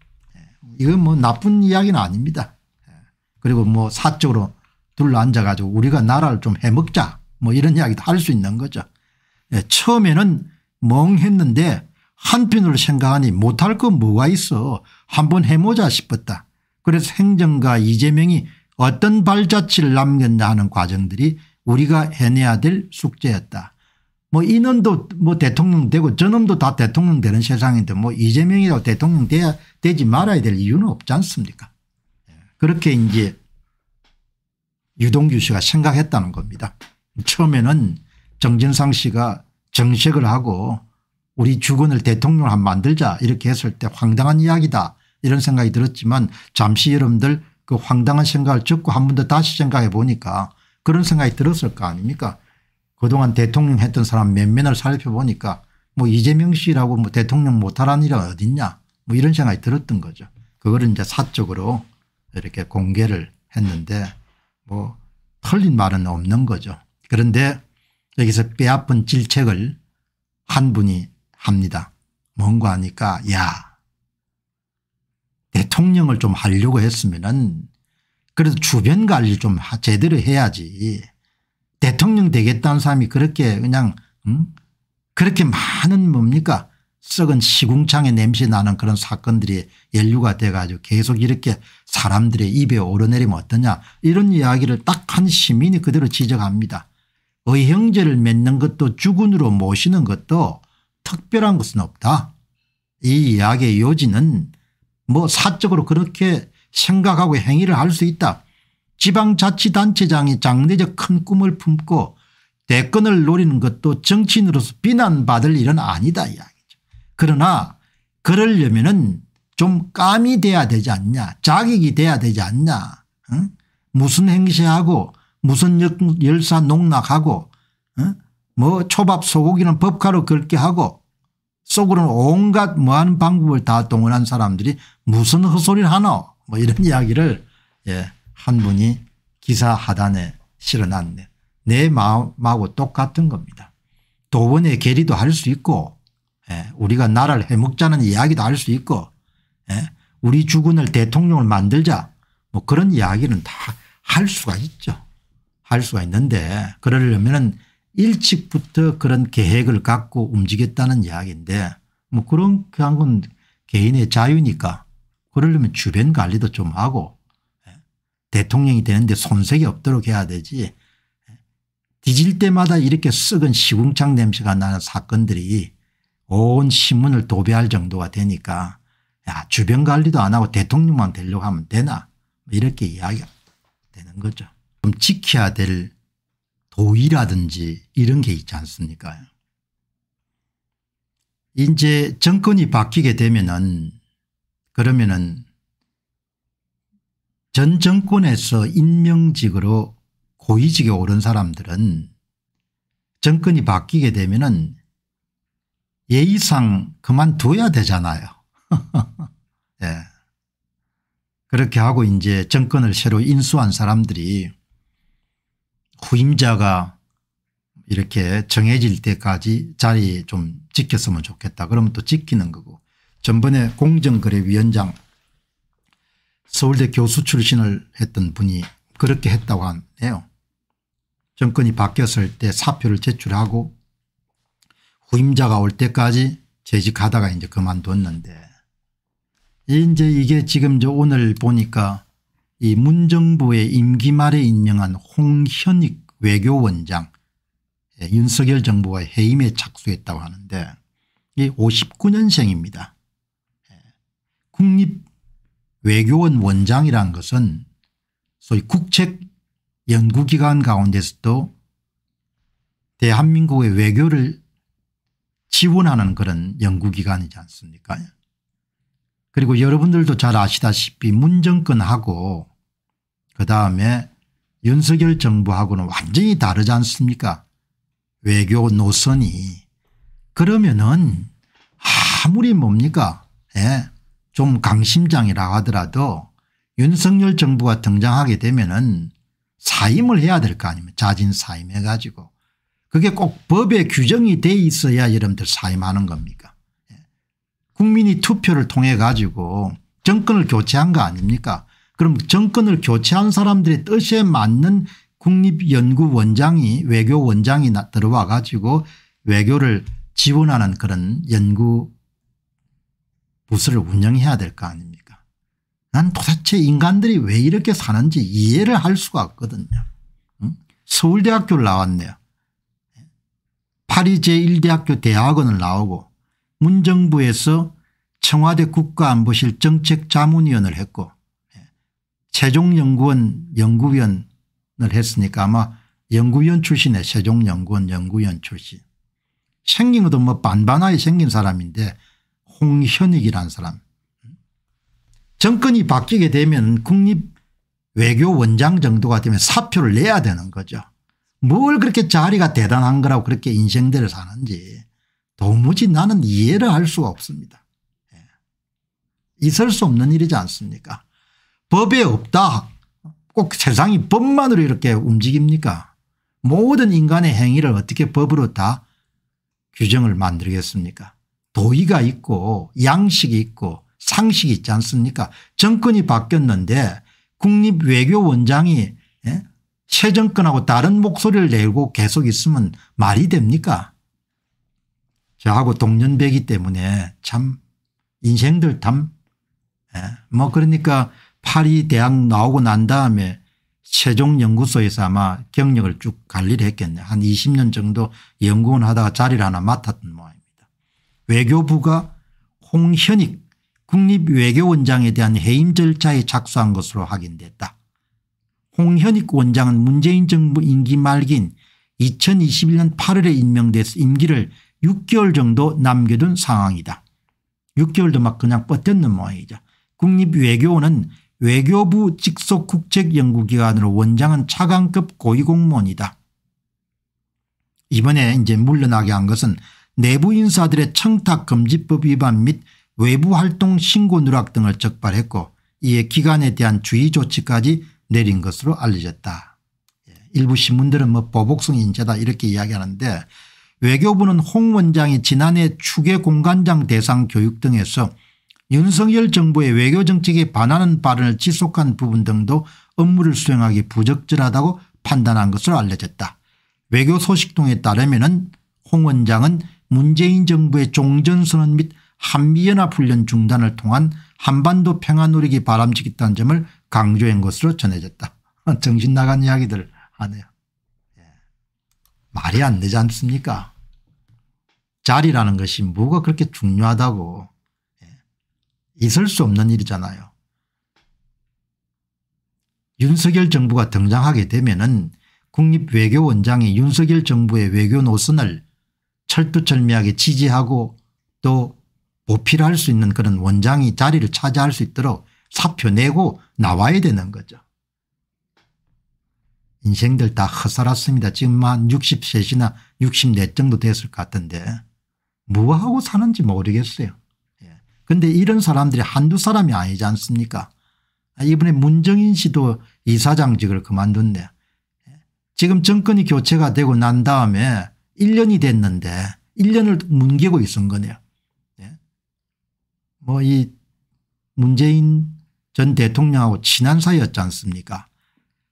이건 뭐 나쁜 이야기는 아닙니다. 예. 그리고 뭐 사적으로 둘러앉아 가지고 우리가 나라를 좀 해먹자 뭐 이런 이야기도 할 수 있는 거죠. 예, 처음에는 멍했는데 한편으로 생각하니 못할 거 뭐가 있어 한번 해보자 싶었다. 그래서 행정가 이재명이 어떤 발자취를 남겼나 하는 과정들이 우리가 해내야 될 숙제였다. 뭐 이놈도 뭐 대통령 되고 저놈도 다 대통령 되는 세상인데 뭐 이재명이라고 대통령 돼야 되지 말아야 될 이유는 없지 않습니까 예, 그렇게 이제 유동규 씨가 생각했다는 겁니다. 처음에는 정진상 씨가 정식을 하고 우리 주군을 대통령을 한 만들자 이렇게 했을 때 황당한 이야기다 이런 생각이 들었지만 잠시 여러분들 그 황당한 생각을 적고한 번 더 다시 생각해 보니까 그런 생각이 들었을 거 아닙니까 그동안 대통령 했던 사람 몇몇을 살펴보니까 뭐 이재명 씨라고 뭐 대통령 못하라는 일은 어딨냐 뭐 이런 생각이 들었던 거죠. 그거를 이제 사적으로 이렇게 공개를 했는데 뭐 틀린 말은 없는 거죠. 그런데 여기서 뼈아픈 질책을 한 분이 합니다. 뭔가 하니까 야 대통령을 좀 하려고 했으면은 그래도 주변 관리 좀 제대로 해야지 대통령 되겠다는 사람이 그렇게 그냥 음? 그렇게 많은 뭡니까 썩은 시궁창의 냄새 나는 그런 사건들이 연루가 돼 가지고 계속 이렇게 사람들의 입에 오르내리면 어떠냐 이런 이야기를 딱 한 시민이 그대로 지적합니다. 의형제를 맺는 것도 주군으로 모시는 것도 특별한 것은 없다. 이 이야기의 요지는 뭐 사적으로 그렇게 생각하고 행위를 할 수 있다. 지방자치단체장이 장래적 큰 꿈을 품고 대권을 노리는 것도 정치인으로서 비난받을 일은 아니다 이야기죠. 그러나 그러려면 은좀 깜이 돼야 되지 않냐 자격이 돼야 되지 않냐 응? 무슨 행세하고 무슨 열사 농락하고 어? 뭐 초밥 소고기는 법카로 긁게 하고 속으로는 온갖 뭐하는 방법을 다 동원한 사람들이 무슨 헛소리를 하노 뭐 이런 이야기를 예, 한 분이 기사 하단에 실어놨네. 내 마음하고 똑같은 겁니다. 도원의 계리도 할 수 있고 예, 우리가 나라를 해먹자는 이야기도 할 수 있고 예, 우리 주군을 대통령을 만들자 뭐 그런 이야기는 다 할 수가 있죠. 할 수가 있는데 그러려면은 일찍부터 그런 계획을 갖고 움직였다는 이야기인데 뭐 그런 한건 개인의 자유니까 그러려면 주변 관리도 좀 하고 예, 대통령이 되는데 손색이 없도록 해야 되지 예, 뒤질 때마다 이렇게 썩은 시궁창 냄새가 나는 사건들이 온 신문을 도배할 정도가 되니까 야 주변 관리도 안 하고 대통령만 되려고 하면 되나 뭐 이렇게 이야기가 되는 거죠. 좀 지켜야 될 도의라든지 이런 게 있지 않습니까 이제 정권이 바뀌게 되면은 그러면은 전 정권에서 인명직으로 고위직에 오른 사람들은 정권이 바뀌게 되면은 예의상 그만둬야 되잖아요. 예. 그렇게 하고 이제 정권을 새로 인수한 사람들이 후임자가 이렇게 정해질 때까지 자리 좀 지켰으면 좋겠다. 그러면 또 지키는 거고 전번에 공정거래위원장 서울대 교수 출신을 했던 분이 그렇게 했다고 하네요. 정권이 바뀌었을 때 사표를 제출하고 후임자가 올 때까지 재직하다가 이제 그만뒀는데 이제 이게 지금 저 오늘 보니까 이 문정부의 임기 말에 임명한 홍현익 외교원장 예, 윤석열 정부와 해임에 착수했다고 하는데 이 59년생입니다. 예, 국립외교원 원장이란 것은 소위 국책연구기관 가운데서도 대한민국의 외교를 지원하는 그런 연구기관이지 않습니까 그리고 여러분들도 잘 아시다시피 문정권하고 그다음에 윤석열 정부하고는 완전히 다르지 않습니까 외교 노선이 그러면은 아무리 뭡니까 예. 좀 강심장이라 하더라도 윤석열 정부가 등장하게 되면은 사임을 해야 될 거 아닙니까 자진 사임해 가지고 그게 꼭 법에 규정이 돼 있어야 여러분들 사임하는 겁니까 예. 국민이 투표를 통해 가지고 정권을 교체한 거 아닙니까 그럼 정권을 교체한 사람들의 뜻에 맞는 국립연구원장이 외교원장이 들어와 가지고 외교를 지원하는 그런 연구 부서를 운영해야 될 거 아닙니까 난 도대체 인간들이 왜 이렇게 사는지 이해를 할 수가 없거든요. 서울대학교를 나왔네요. 파리 제1대학교 대학원을 나오고 문정부에서 청와대 국가안보실 정책자문위원을 했고 세종연구원 연구위원을 했으니까 아마 연구위원 출신의 세종연구원 연구위원 출신. 생긴 것도 뭐 반반하게 생긴 사람인데 홍현익이라는 사람. 정권이 바뀌게 되면 국립 외교원장 정도가 되면 사표를 내야 되는 거죠. 뭘 그렇게 자리가 대단한 거라고 그렇게 인생들을 사는지 도무지 나는 이해를 할 수가 없습니다. 예. 있을 수 없는 일이지 않습니까 법에 없다. 꼭 세상이 법만으로 이렇게 움직입니까 모든 인간의 행위를 어떻게 법으로 다 규정을 만들겠습니까 도의가 있고 양식이 있고 상식이 있지 않습니까 정권이 바뀌었는데 국립외교원장이 예? 새 정권하고 다른 목소리를 내고 계속 있으면 말이 됩니까 저하고 동년배기 때문에 참 인생들 참뭐 예? 그러니까 파리 대학 나오고 난 다음에 세종연구소에서 아마 경력을 쭉 관리를 했겠네. 한 20년 정도 연구원 하다가 자리를 하나 맡았던 모양입니다. 외교부가 홍현익 국립외교원장에 대한 해임 절차에 착수한 것으로 확인됐다. 홍현익 원장은 문재인 정부 임기 말기인 2021년 8월에 임명돼서 임기를 6개월 정도 남겨둔 상황이다. 6개월도 막 그냥 버텼는 모양이죠. 국립외교원은 외교부 직속 국책연구기관으로 원장은 차관급 고위공무원이다. 이번에 이제 물러나게 한 것은 내부 인사들의 청탁금지법 위반 및 외부활동 신고 누락 등을 적발했고 이에 기관에 대한 주의 조치까지 내린 것으로 알려졌다. 예, 일부 신문들은 뭐 보복성 인재다 이렇게 이야기하는데 외교부는 홍 원장이 지난해 추계 공간장 대상 교육 등에서 윤석열 정부의 외교정책에 반하는 발언을 지속한 부분 등도 업무를 수행하기 부적절하다고 판단한 것으로 알려졌다. 외교 소식통에 따르면 홍 원장은 문재인 정부의 종전선언 및 한미연합훈련 중단을 통한 한반도 평화 노력이 바람직했다는 점을 강조한 것으로 전해졌다. 정신 나간 이야기들 하네요. 예. 말이 안 되지 않습니까 자리라는 것이 뭐가 그렇게 중요하다고 있을 수 없는 일이잖아요. 윤석열 정부가 등장하게 되면은 국립외교원장이 윤석열 정부의 외교 노선을 철두철미하게 지지하고 또 보필 할수 있는 그런 원장이 자리를 차지할 수 있도록 사표 내고 나와야 되는 거죠. 인생들 다 허살았습니다. 지금 한 63시나 64정도 됐을 것 같은데 뭐하고 사는지 모르겠어요. 그런데 이런 사람들이 한두 사람이 아니지 않습니까 아, 이번에 문정인 씨도 이사장직을 그만둔대 지금 정권이 교체가 되고 난 다음에 1년이 됐는데 1년을 뭉개고 있은 거네요. 네. 뭐이 문재인 전 대통령하고 친한 사이였지 않습니까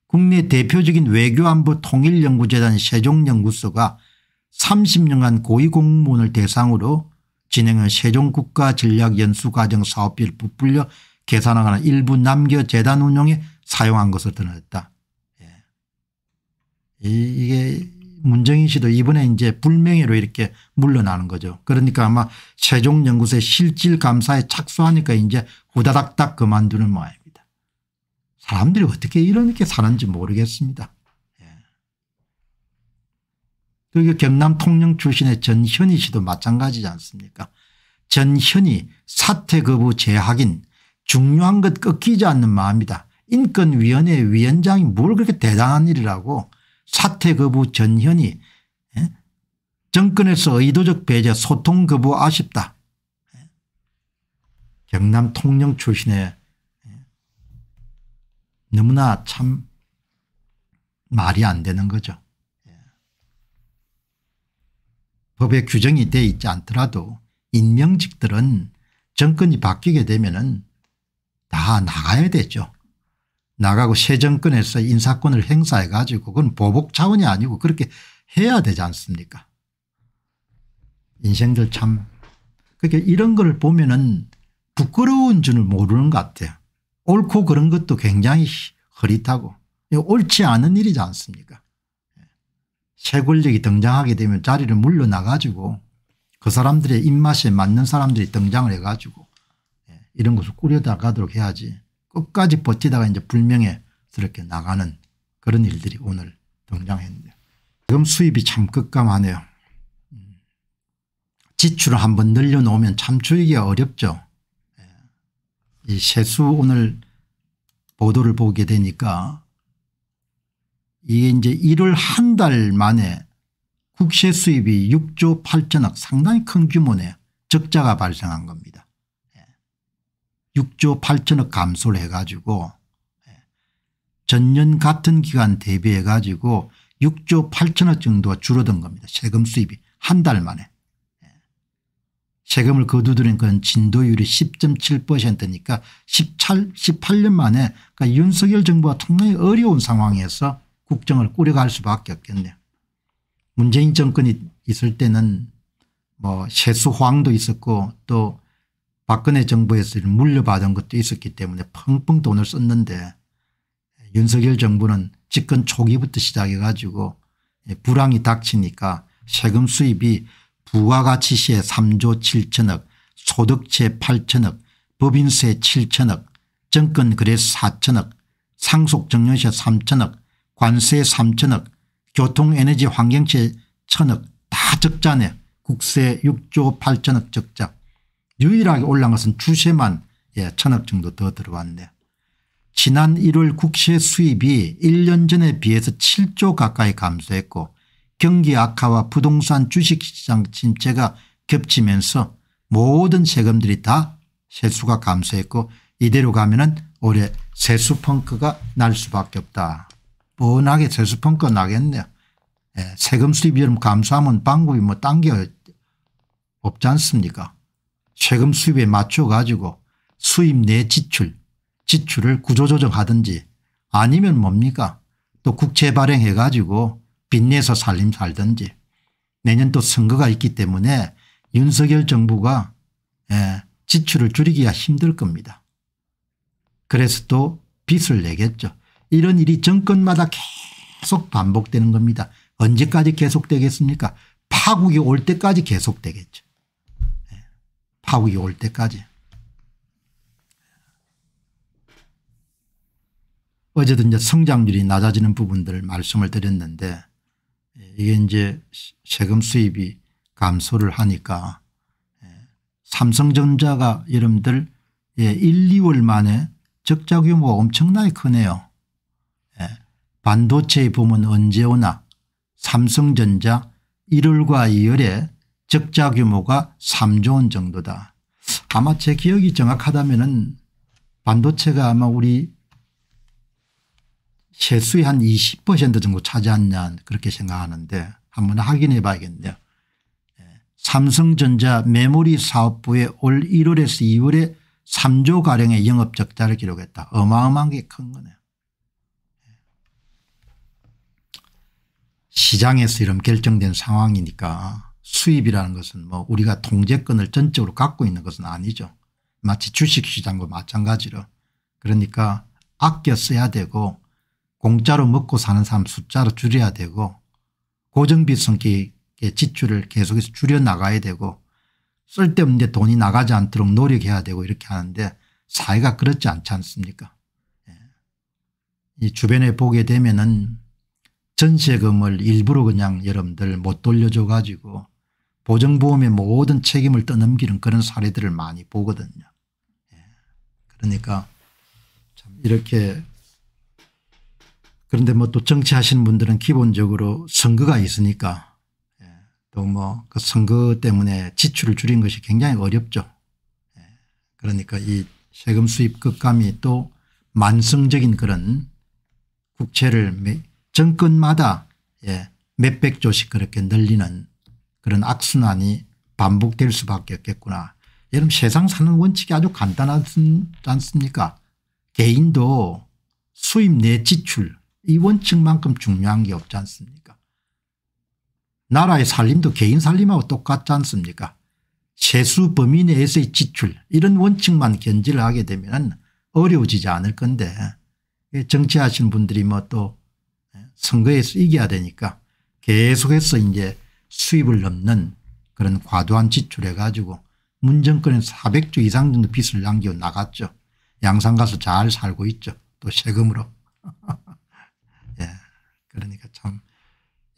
국내 대표적인 외교안보 통일연구재단 세종연구소가 30년간 고위공무원을 대상으로 진행은 세종국가전략연수과정사업비를 부풀려 계산하거나 일부 남겨 재단 운영에 사용한 것을 드러냈다. 예. 이게 문정인 씨도 이번에 이제 불명예로 이렇게 물러나는 거죠. 그러니까 아마 세종연구소의 실질 감사에 착수하니까 이제 후다닥닥 그만두는 모양입니다. 사람들이 어떻게 이렇게 사는지 모르겠습니다. 그게 경남 통영 출신의 전현희 씨도 마찬가지지 않습니까 전현희 사퇴 거부 재확인 중요한 것 꺾이지 않는 마음이다. 인권위원회 위원장이 뭘 그렇게 대단한 일이라고 사퇴 거부 전현희 예? 정권에서 의도적 배제 소통 거부 아쉽다. 예? 경남 통영 출신의 예? 너무나 참 말이 안 되는 거죠. 법에 규정이 되어 있지 않더라도 임명직들은 정권이 바뀌게 되면 은다 나가야 되죠. 나가고 새 정권에서 인사권을 행사해 가지고 그건 보복 차원이 아니고 그렇게 해야 되지 않습니까 인생들 참그러니 이런 걸 보면 은 부끄러운 줄을 모르는 것 같아요. 옳고 그런 것도 굉장히 흐릿하고 옳지 않은 일이지 않습니까 새 권력이 등장하게 되면 자리를 물러나 가지고 그 사람들의 입맛에 맞는 사람들이 등장을 해 가지고 예, 이런 것을 꾸려나가도록 해야지 끝까지 버티다가 이제 불명예 스럽게 나가는 그런 일들이 오늘 등장했는데 지금 수입이 참 급감하네요. 음, 지출을 한번 늘려놓으면 참 줄이기가 어렵죠. 예, 이 세수 오늘 보도를 보게 되니까 이게 이제 일을 한달 만에 국채 수입이 6조 8천억 상당히 큰 규모네요. 적자가 발생한 겁니다. 6조 예. 8천억 감소를 해가지고 예. 전년 같은 기간 대비해 가지고 6조 8천억 정도가 줄어든 겁니다. 세금 수입이 한 달 만에. 예. 세금을 거두드린 건 진도율이 10.7%니까 18년 만에 그러니까 윤석열 정부가 통당히 어려운 상황에서 국정을 꾸려갈 수밖에 없겠네요. 문재인 정권이 있을 때는 뭐 세수황도 있었고 또 박근혜 정부에서 물려받은 것도 있었기 때문에 펑펑 돈을 썼는데 윤석열 정부는 집권 초기부터 시작해 가지고 불황이 닥치니까 세금 수입이 부가가치세 3조 7천억 소득세 8천억 법인세 7천억 정권거래 4천억 상속정년세 3천억 관세 3천억 교통에너지 환경체 천억 다 적자네 국세 6조 8천억 적자 유일하게 올라간 것은 주세만 예, 천억 정도 더 들어왔네 지난 1월 국세 수입이 1년 전에 비해서 7조 가까이 감소했고 경기 악화와 부동산 주식시장 침체가 겹치면서 모든 세금들이 다 세수가 감소했고 이대로 가면 은 올해 세수 펑크가 날 수밖에 없다. 뻔하게 세수평가 나겠네요. 예, 세금 수입 이름 감소하면 방법이 뭐 딴 게 없지 않습니까 세금 수입에 맞춰 가지고 수입 내 지출 지출을 구조조정하든지 아니면 뭡니까 또 국채 발행해 가지고 빚내서 살림 살든지 내년 또 선거가 있기 때문에 윤석열 정부가 예, 지출을 줄이기가 힘들 겁니다. 그래서 또 빚을 내겠죠. 이런 일이 정권마다 계속 반복되는 겁니다. 언제까지 계속되겠습니까 파국이 올 때까지 계속되겠죠. 예. 파국이 올 때까지. 어제도 이제 성장률이 낮아지는 부분들을 말씀을 드렸는데 예, 이게 이제 세금 수입이 감소를 하니까 예, 삼성전자가 여러분들 1, 2월 만에 적자 규모가 엄청나게 크네요. 반도체의 붐은 언제 오나 삼성전자 1월과 2월에 적자 규모가 3조 원 정도다. 아마 제 기억이 정확하다면 은 반도체가 아마 우리 세수의 한 20% 정도 차지하냐 그렇게 생각하는데 한번 확인해 봐야겠네요. 예, 삼성전자 메모리 사업부에올 1월에서 2월에 3조가량의 영업적자를 기록했다. 어마어마한 게 큰 거네요. 시장에서 이런 결정된 상황이니까 수입이라는 것은 뭐 우리가 통제권을 전적으로 갖고 있는 것은 아니죠. 마치 주식시장과 마찬가지로 그러니까 아껴 써야 되고 공짜로 먹고 사는 사람 숫자로 줄여야 되고 고정비 성격의 지출을 계속해서 줄여나가야 되고 쓸데없는데 돈이 나가지 않도록 노력해야 되고 이렇게 하는데 사회가 그렇지 않지 않습니까 예. 이 주변에 보게 되면 은 전세금을 일부러 그냥 여러분들 못 돌려줘 가지고 보증보험의 모든 책임을 떠넘기는 그런 사례들을 많이 보거든요. 예. 그러니까 참 이렇게 그런데 뭐 또 정치하시는 분들은 기본적으로 선거가 있으니까 예. 또뭐 그 선거 때문에 지출을 줄인 것이 굉장히 어렵죠. 예. 그러니까 이 세금 수입 급감이 또 만성적인 그런 국채를 정권마다 예, 몇백 조씩 그렇게 늘리는 그런 악순환이 반복될 수밖에 없겠구나. 여러분 세상 사는 원칙이 아주 간단하지 않습니까 개인도 수입 내 지출 이 원칙만큼 중요한 게 없지 않습니까 나라의 살림도 개인 살림하고 똑같지 않습니까 세수 범위 내에서의 지출 이런 원칙만 견지를 하게 되면 어려워지지 않을 건데 예, 정치하시는 분들이 뭐또 선거에서 이겨야 되니까 계속해서 이제 수입을 넘는 그런 과도한 지출해 가지고 문정권은 400조 이상 정도 빚을 남겨 나갔죠. 양산 가서 잘 살고 있죠. 또 세금으로. 예. 그러니까 참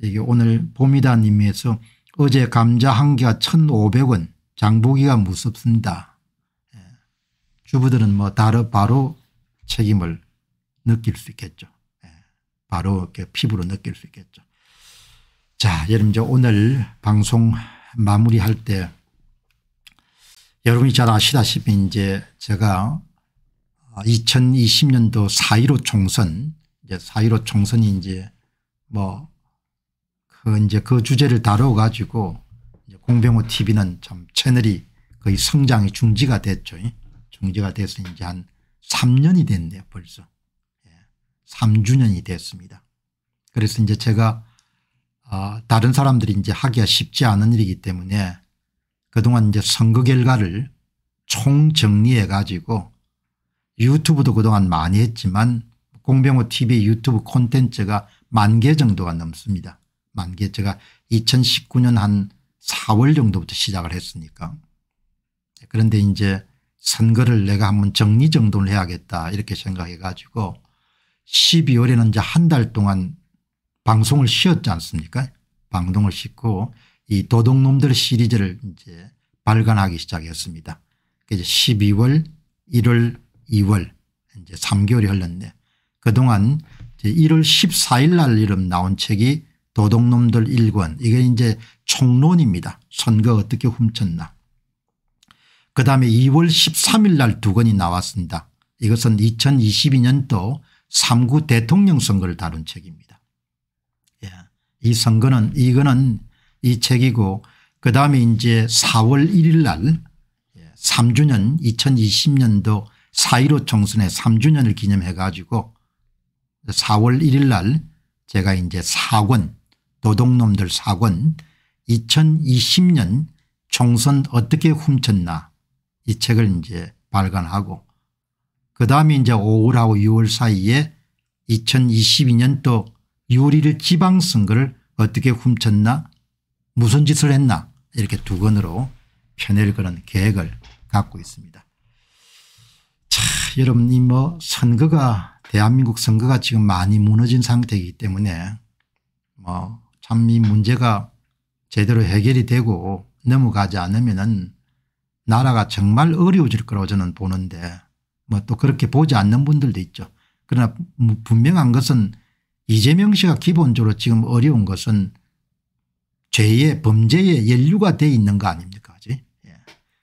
이게 오늘 봄이다 님에서 어제 감자 한 개가 1,500원 장보기가 무섭습니다. 예. 주부들은 뭐 다르 바로 책임을 느낄 수 있겠죠. 바로 이렇게 피부로 느낄 수 있겠죠. 자, 여러분 이제 오늘 방송 마무리할 때 여러분이 잘 아시다시피 이제 제가 2020년도 4.15 총선 이제 4.15 총선이 이제 뭐그 이제 그 주제를 다뤄 가지고 공병호 TV는 참 채널이 거의 성장이 중지가 됐죠. 중지가 돼서 이제 한 3년이 됐네요 벌써. 3주년이 됐습니다. 그래서 이제 제가 아, 다른 사람들이 이제 하기가 쉽지 않은 일이기 때문에 그동안 이제 선거 결과를 총정리해 가지고 유튜브도 그동안 많이 했지만 공병호 TV 유튜브 콘텐츠가 만 개 정도가 넘습니다. 만 개. 제가 2019년 한 4월 정도부터 시작을 했으니까. 그런데 이제 선거를 내가 한번 정리정돈을 해야겠다 이렇게 생각해 가지고 12월에는 이제 한 달 동안 방송을 쉬었지 않습니까 방송을 쉬고 이 도둑놈들 시리즈를 이제 발간하기 시작했습니다. 이제 12월 1월 2월 이제 3개월이 흘렀네. 그동안 이제 1월 14일 날 이름 나온 책이 도둑놈들 1권 이게 이제 총론입니다. 선거 어떻게 훔쳤나. 그다음에 2월 13일 날 두 권이 나왔습니다. 이것은 2022년도 3구 대통령 선거를 다룬 책입니다. 예. 이 선거는 이거는 이 책이고 그다음에 이제 4월 1일 날 3주년 2020년도 4.15 총선의 3주년을 기념해 가지고 4월 1일 날 제가 이제 4권 도둑놈들 4권 2020년 총선 어떻게 훔쳤나 이 책을 이제 발간하고 그다음에 이제 5월하고 6월 사이에 2022년도 6월 1일 지방선거를 어떻게 훔쳤나 무슨 짓을 했나 이렇게 두 권으로 펴낼 그런 계획을 갖고 있습니다. 자 여러분 이 뭐 선거가 대한민국 선거가 지금 많이 무너진 상태이기 때문에 뭐참이 문제가 제대로 해결이 되고 넘어가지 않으면 은 나라가 정말 어려워질 거라고 저는 보는데 뭐또 그렇게 보지 않는 분들도 있죠. 그러나 분명한 것은 이재명 씨가 기본적으로 지금 어려운 것은 죄의 범죄에 연루가 돼 있는 거 아닙니까 아직. 예.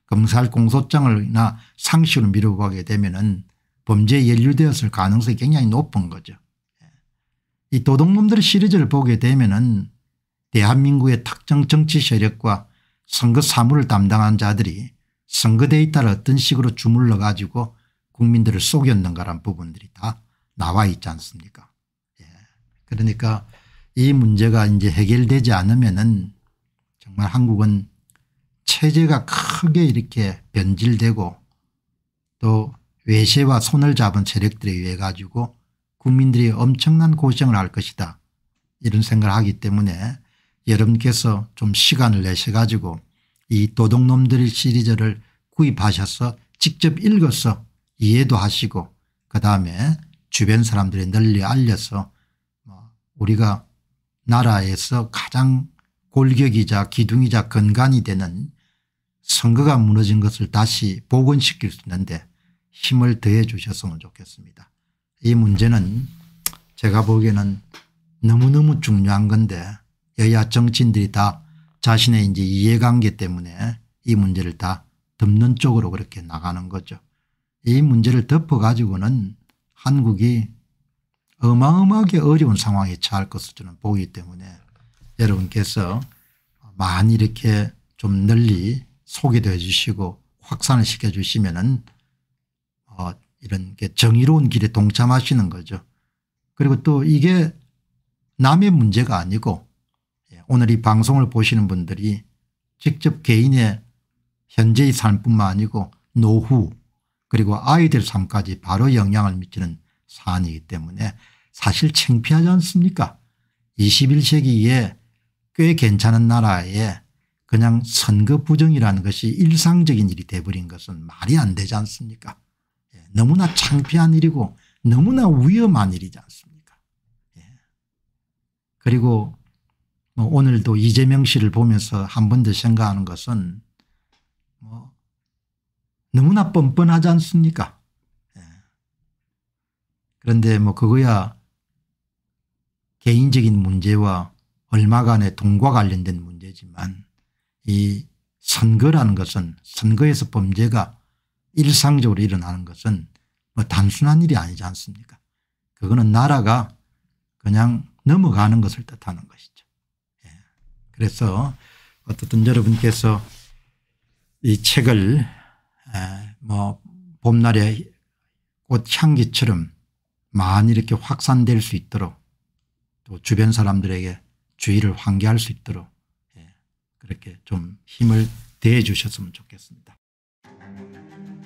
검찰 공소장을나 상시로 미루게 되면 은 범죄에 연루되었을 가능성이 굉장히 높은 거죠. 예. 이 도둑놈들 시리즈를 보게 되면 은 대한민국의 특정 정치 세력과 선거 사무를 담당한 자들이 선거 데이터를 어떤 식으로 주물러 가지고 국민들을 속였는가란 부분들이 다 나와 있지 않습니까 예. 그러니까 이 문제가 이제 해결되지 않으면은 정말 한국은 체제가 크게 이렇게 변질되고 또 외세와 손을 잡은 세력들에 의해 가지고 국민들이 엄청난 고생을 할 것이다 이런 생각을 하기 때문에 여러분께서 좀 시간을 내셔 가지고 이 도둑놈들 시리즈를 구입하셔서 직접 읽어서 이해도 하시고 그다음에 주변 사람들이 널리 알려서 뭐 우리가 나라에서 가장 골격이자 기둥이자 근간이 되는 선거가 무너진 것을 다시 복원시킬 수 있는데 힘을 더해 주셨으면 좋겠습니다. 이 문제는 제가 보기에는 너무너무 중요한 건데 여야 정치인들이 다 자신의 이제 이해관계 때문에 이 문제를 다 덮는 쪽으로 그렇게 나가는 거죠. 이 문제를 덮어가지고는 한국이 어마어마하게 어려운 상황에 처할 것을 저는 보기 때문에 여러분께서 많이 이렇게 좀 널리 소개도 해 주시고 확산을 시켜 주시면은 어 이런 게 정의로운 길에 동참하시는 거죠. 그리고 또 이게 남의 문제가 아니고 예, 오늘 이 방송을 보시는 분들이 직접 개인의 현재의 삶뿐만 아니고 노후 그리고 아이들 삶까지 바로 영향을 미치는 사안이기 때문에 사실 창피하지 않습니까 21세기에 꽤 괜찮은 나라에 그냥 선거 부정이라는 것이 일상적인 일이 돼버린 것은 말이 안 되지 않습니까 예, 너무나 창피한 일이고 너무나 위험한 일이지 않습니까 예. 그리고 뭐 오늘도 이재명 씨를 보면서 한 번 더 생각하는 것은 뭐 너무나 뻔뻔하지 않습니까? 예. 그런데 뭐 그거야 개인적인 문제와 얼마간의 돈과 관련된 문제지만 이 선거라는 것은 선거에서 범죄가 일상적으로 일어나는 것은 뭐 단순한 일이 아니지 않습니까? 그거는 나라가 그냥 넘어가는 것을 뜻하는 것이죠. 예. 그래서 어떻든 여러분께서 이 책을 뭐 봄날의 꽃 향기처럼 많이 이렇게 확산될 수 있도록 또 주변 사람들에게 주의를 환기할 수 있도록 예, 그렇게 좀 힘을 대해 주셨으면 좋겠습니다.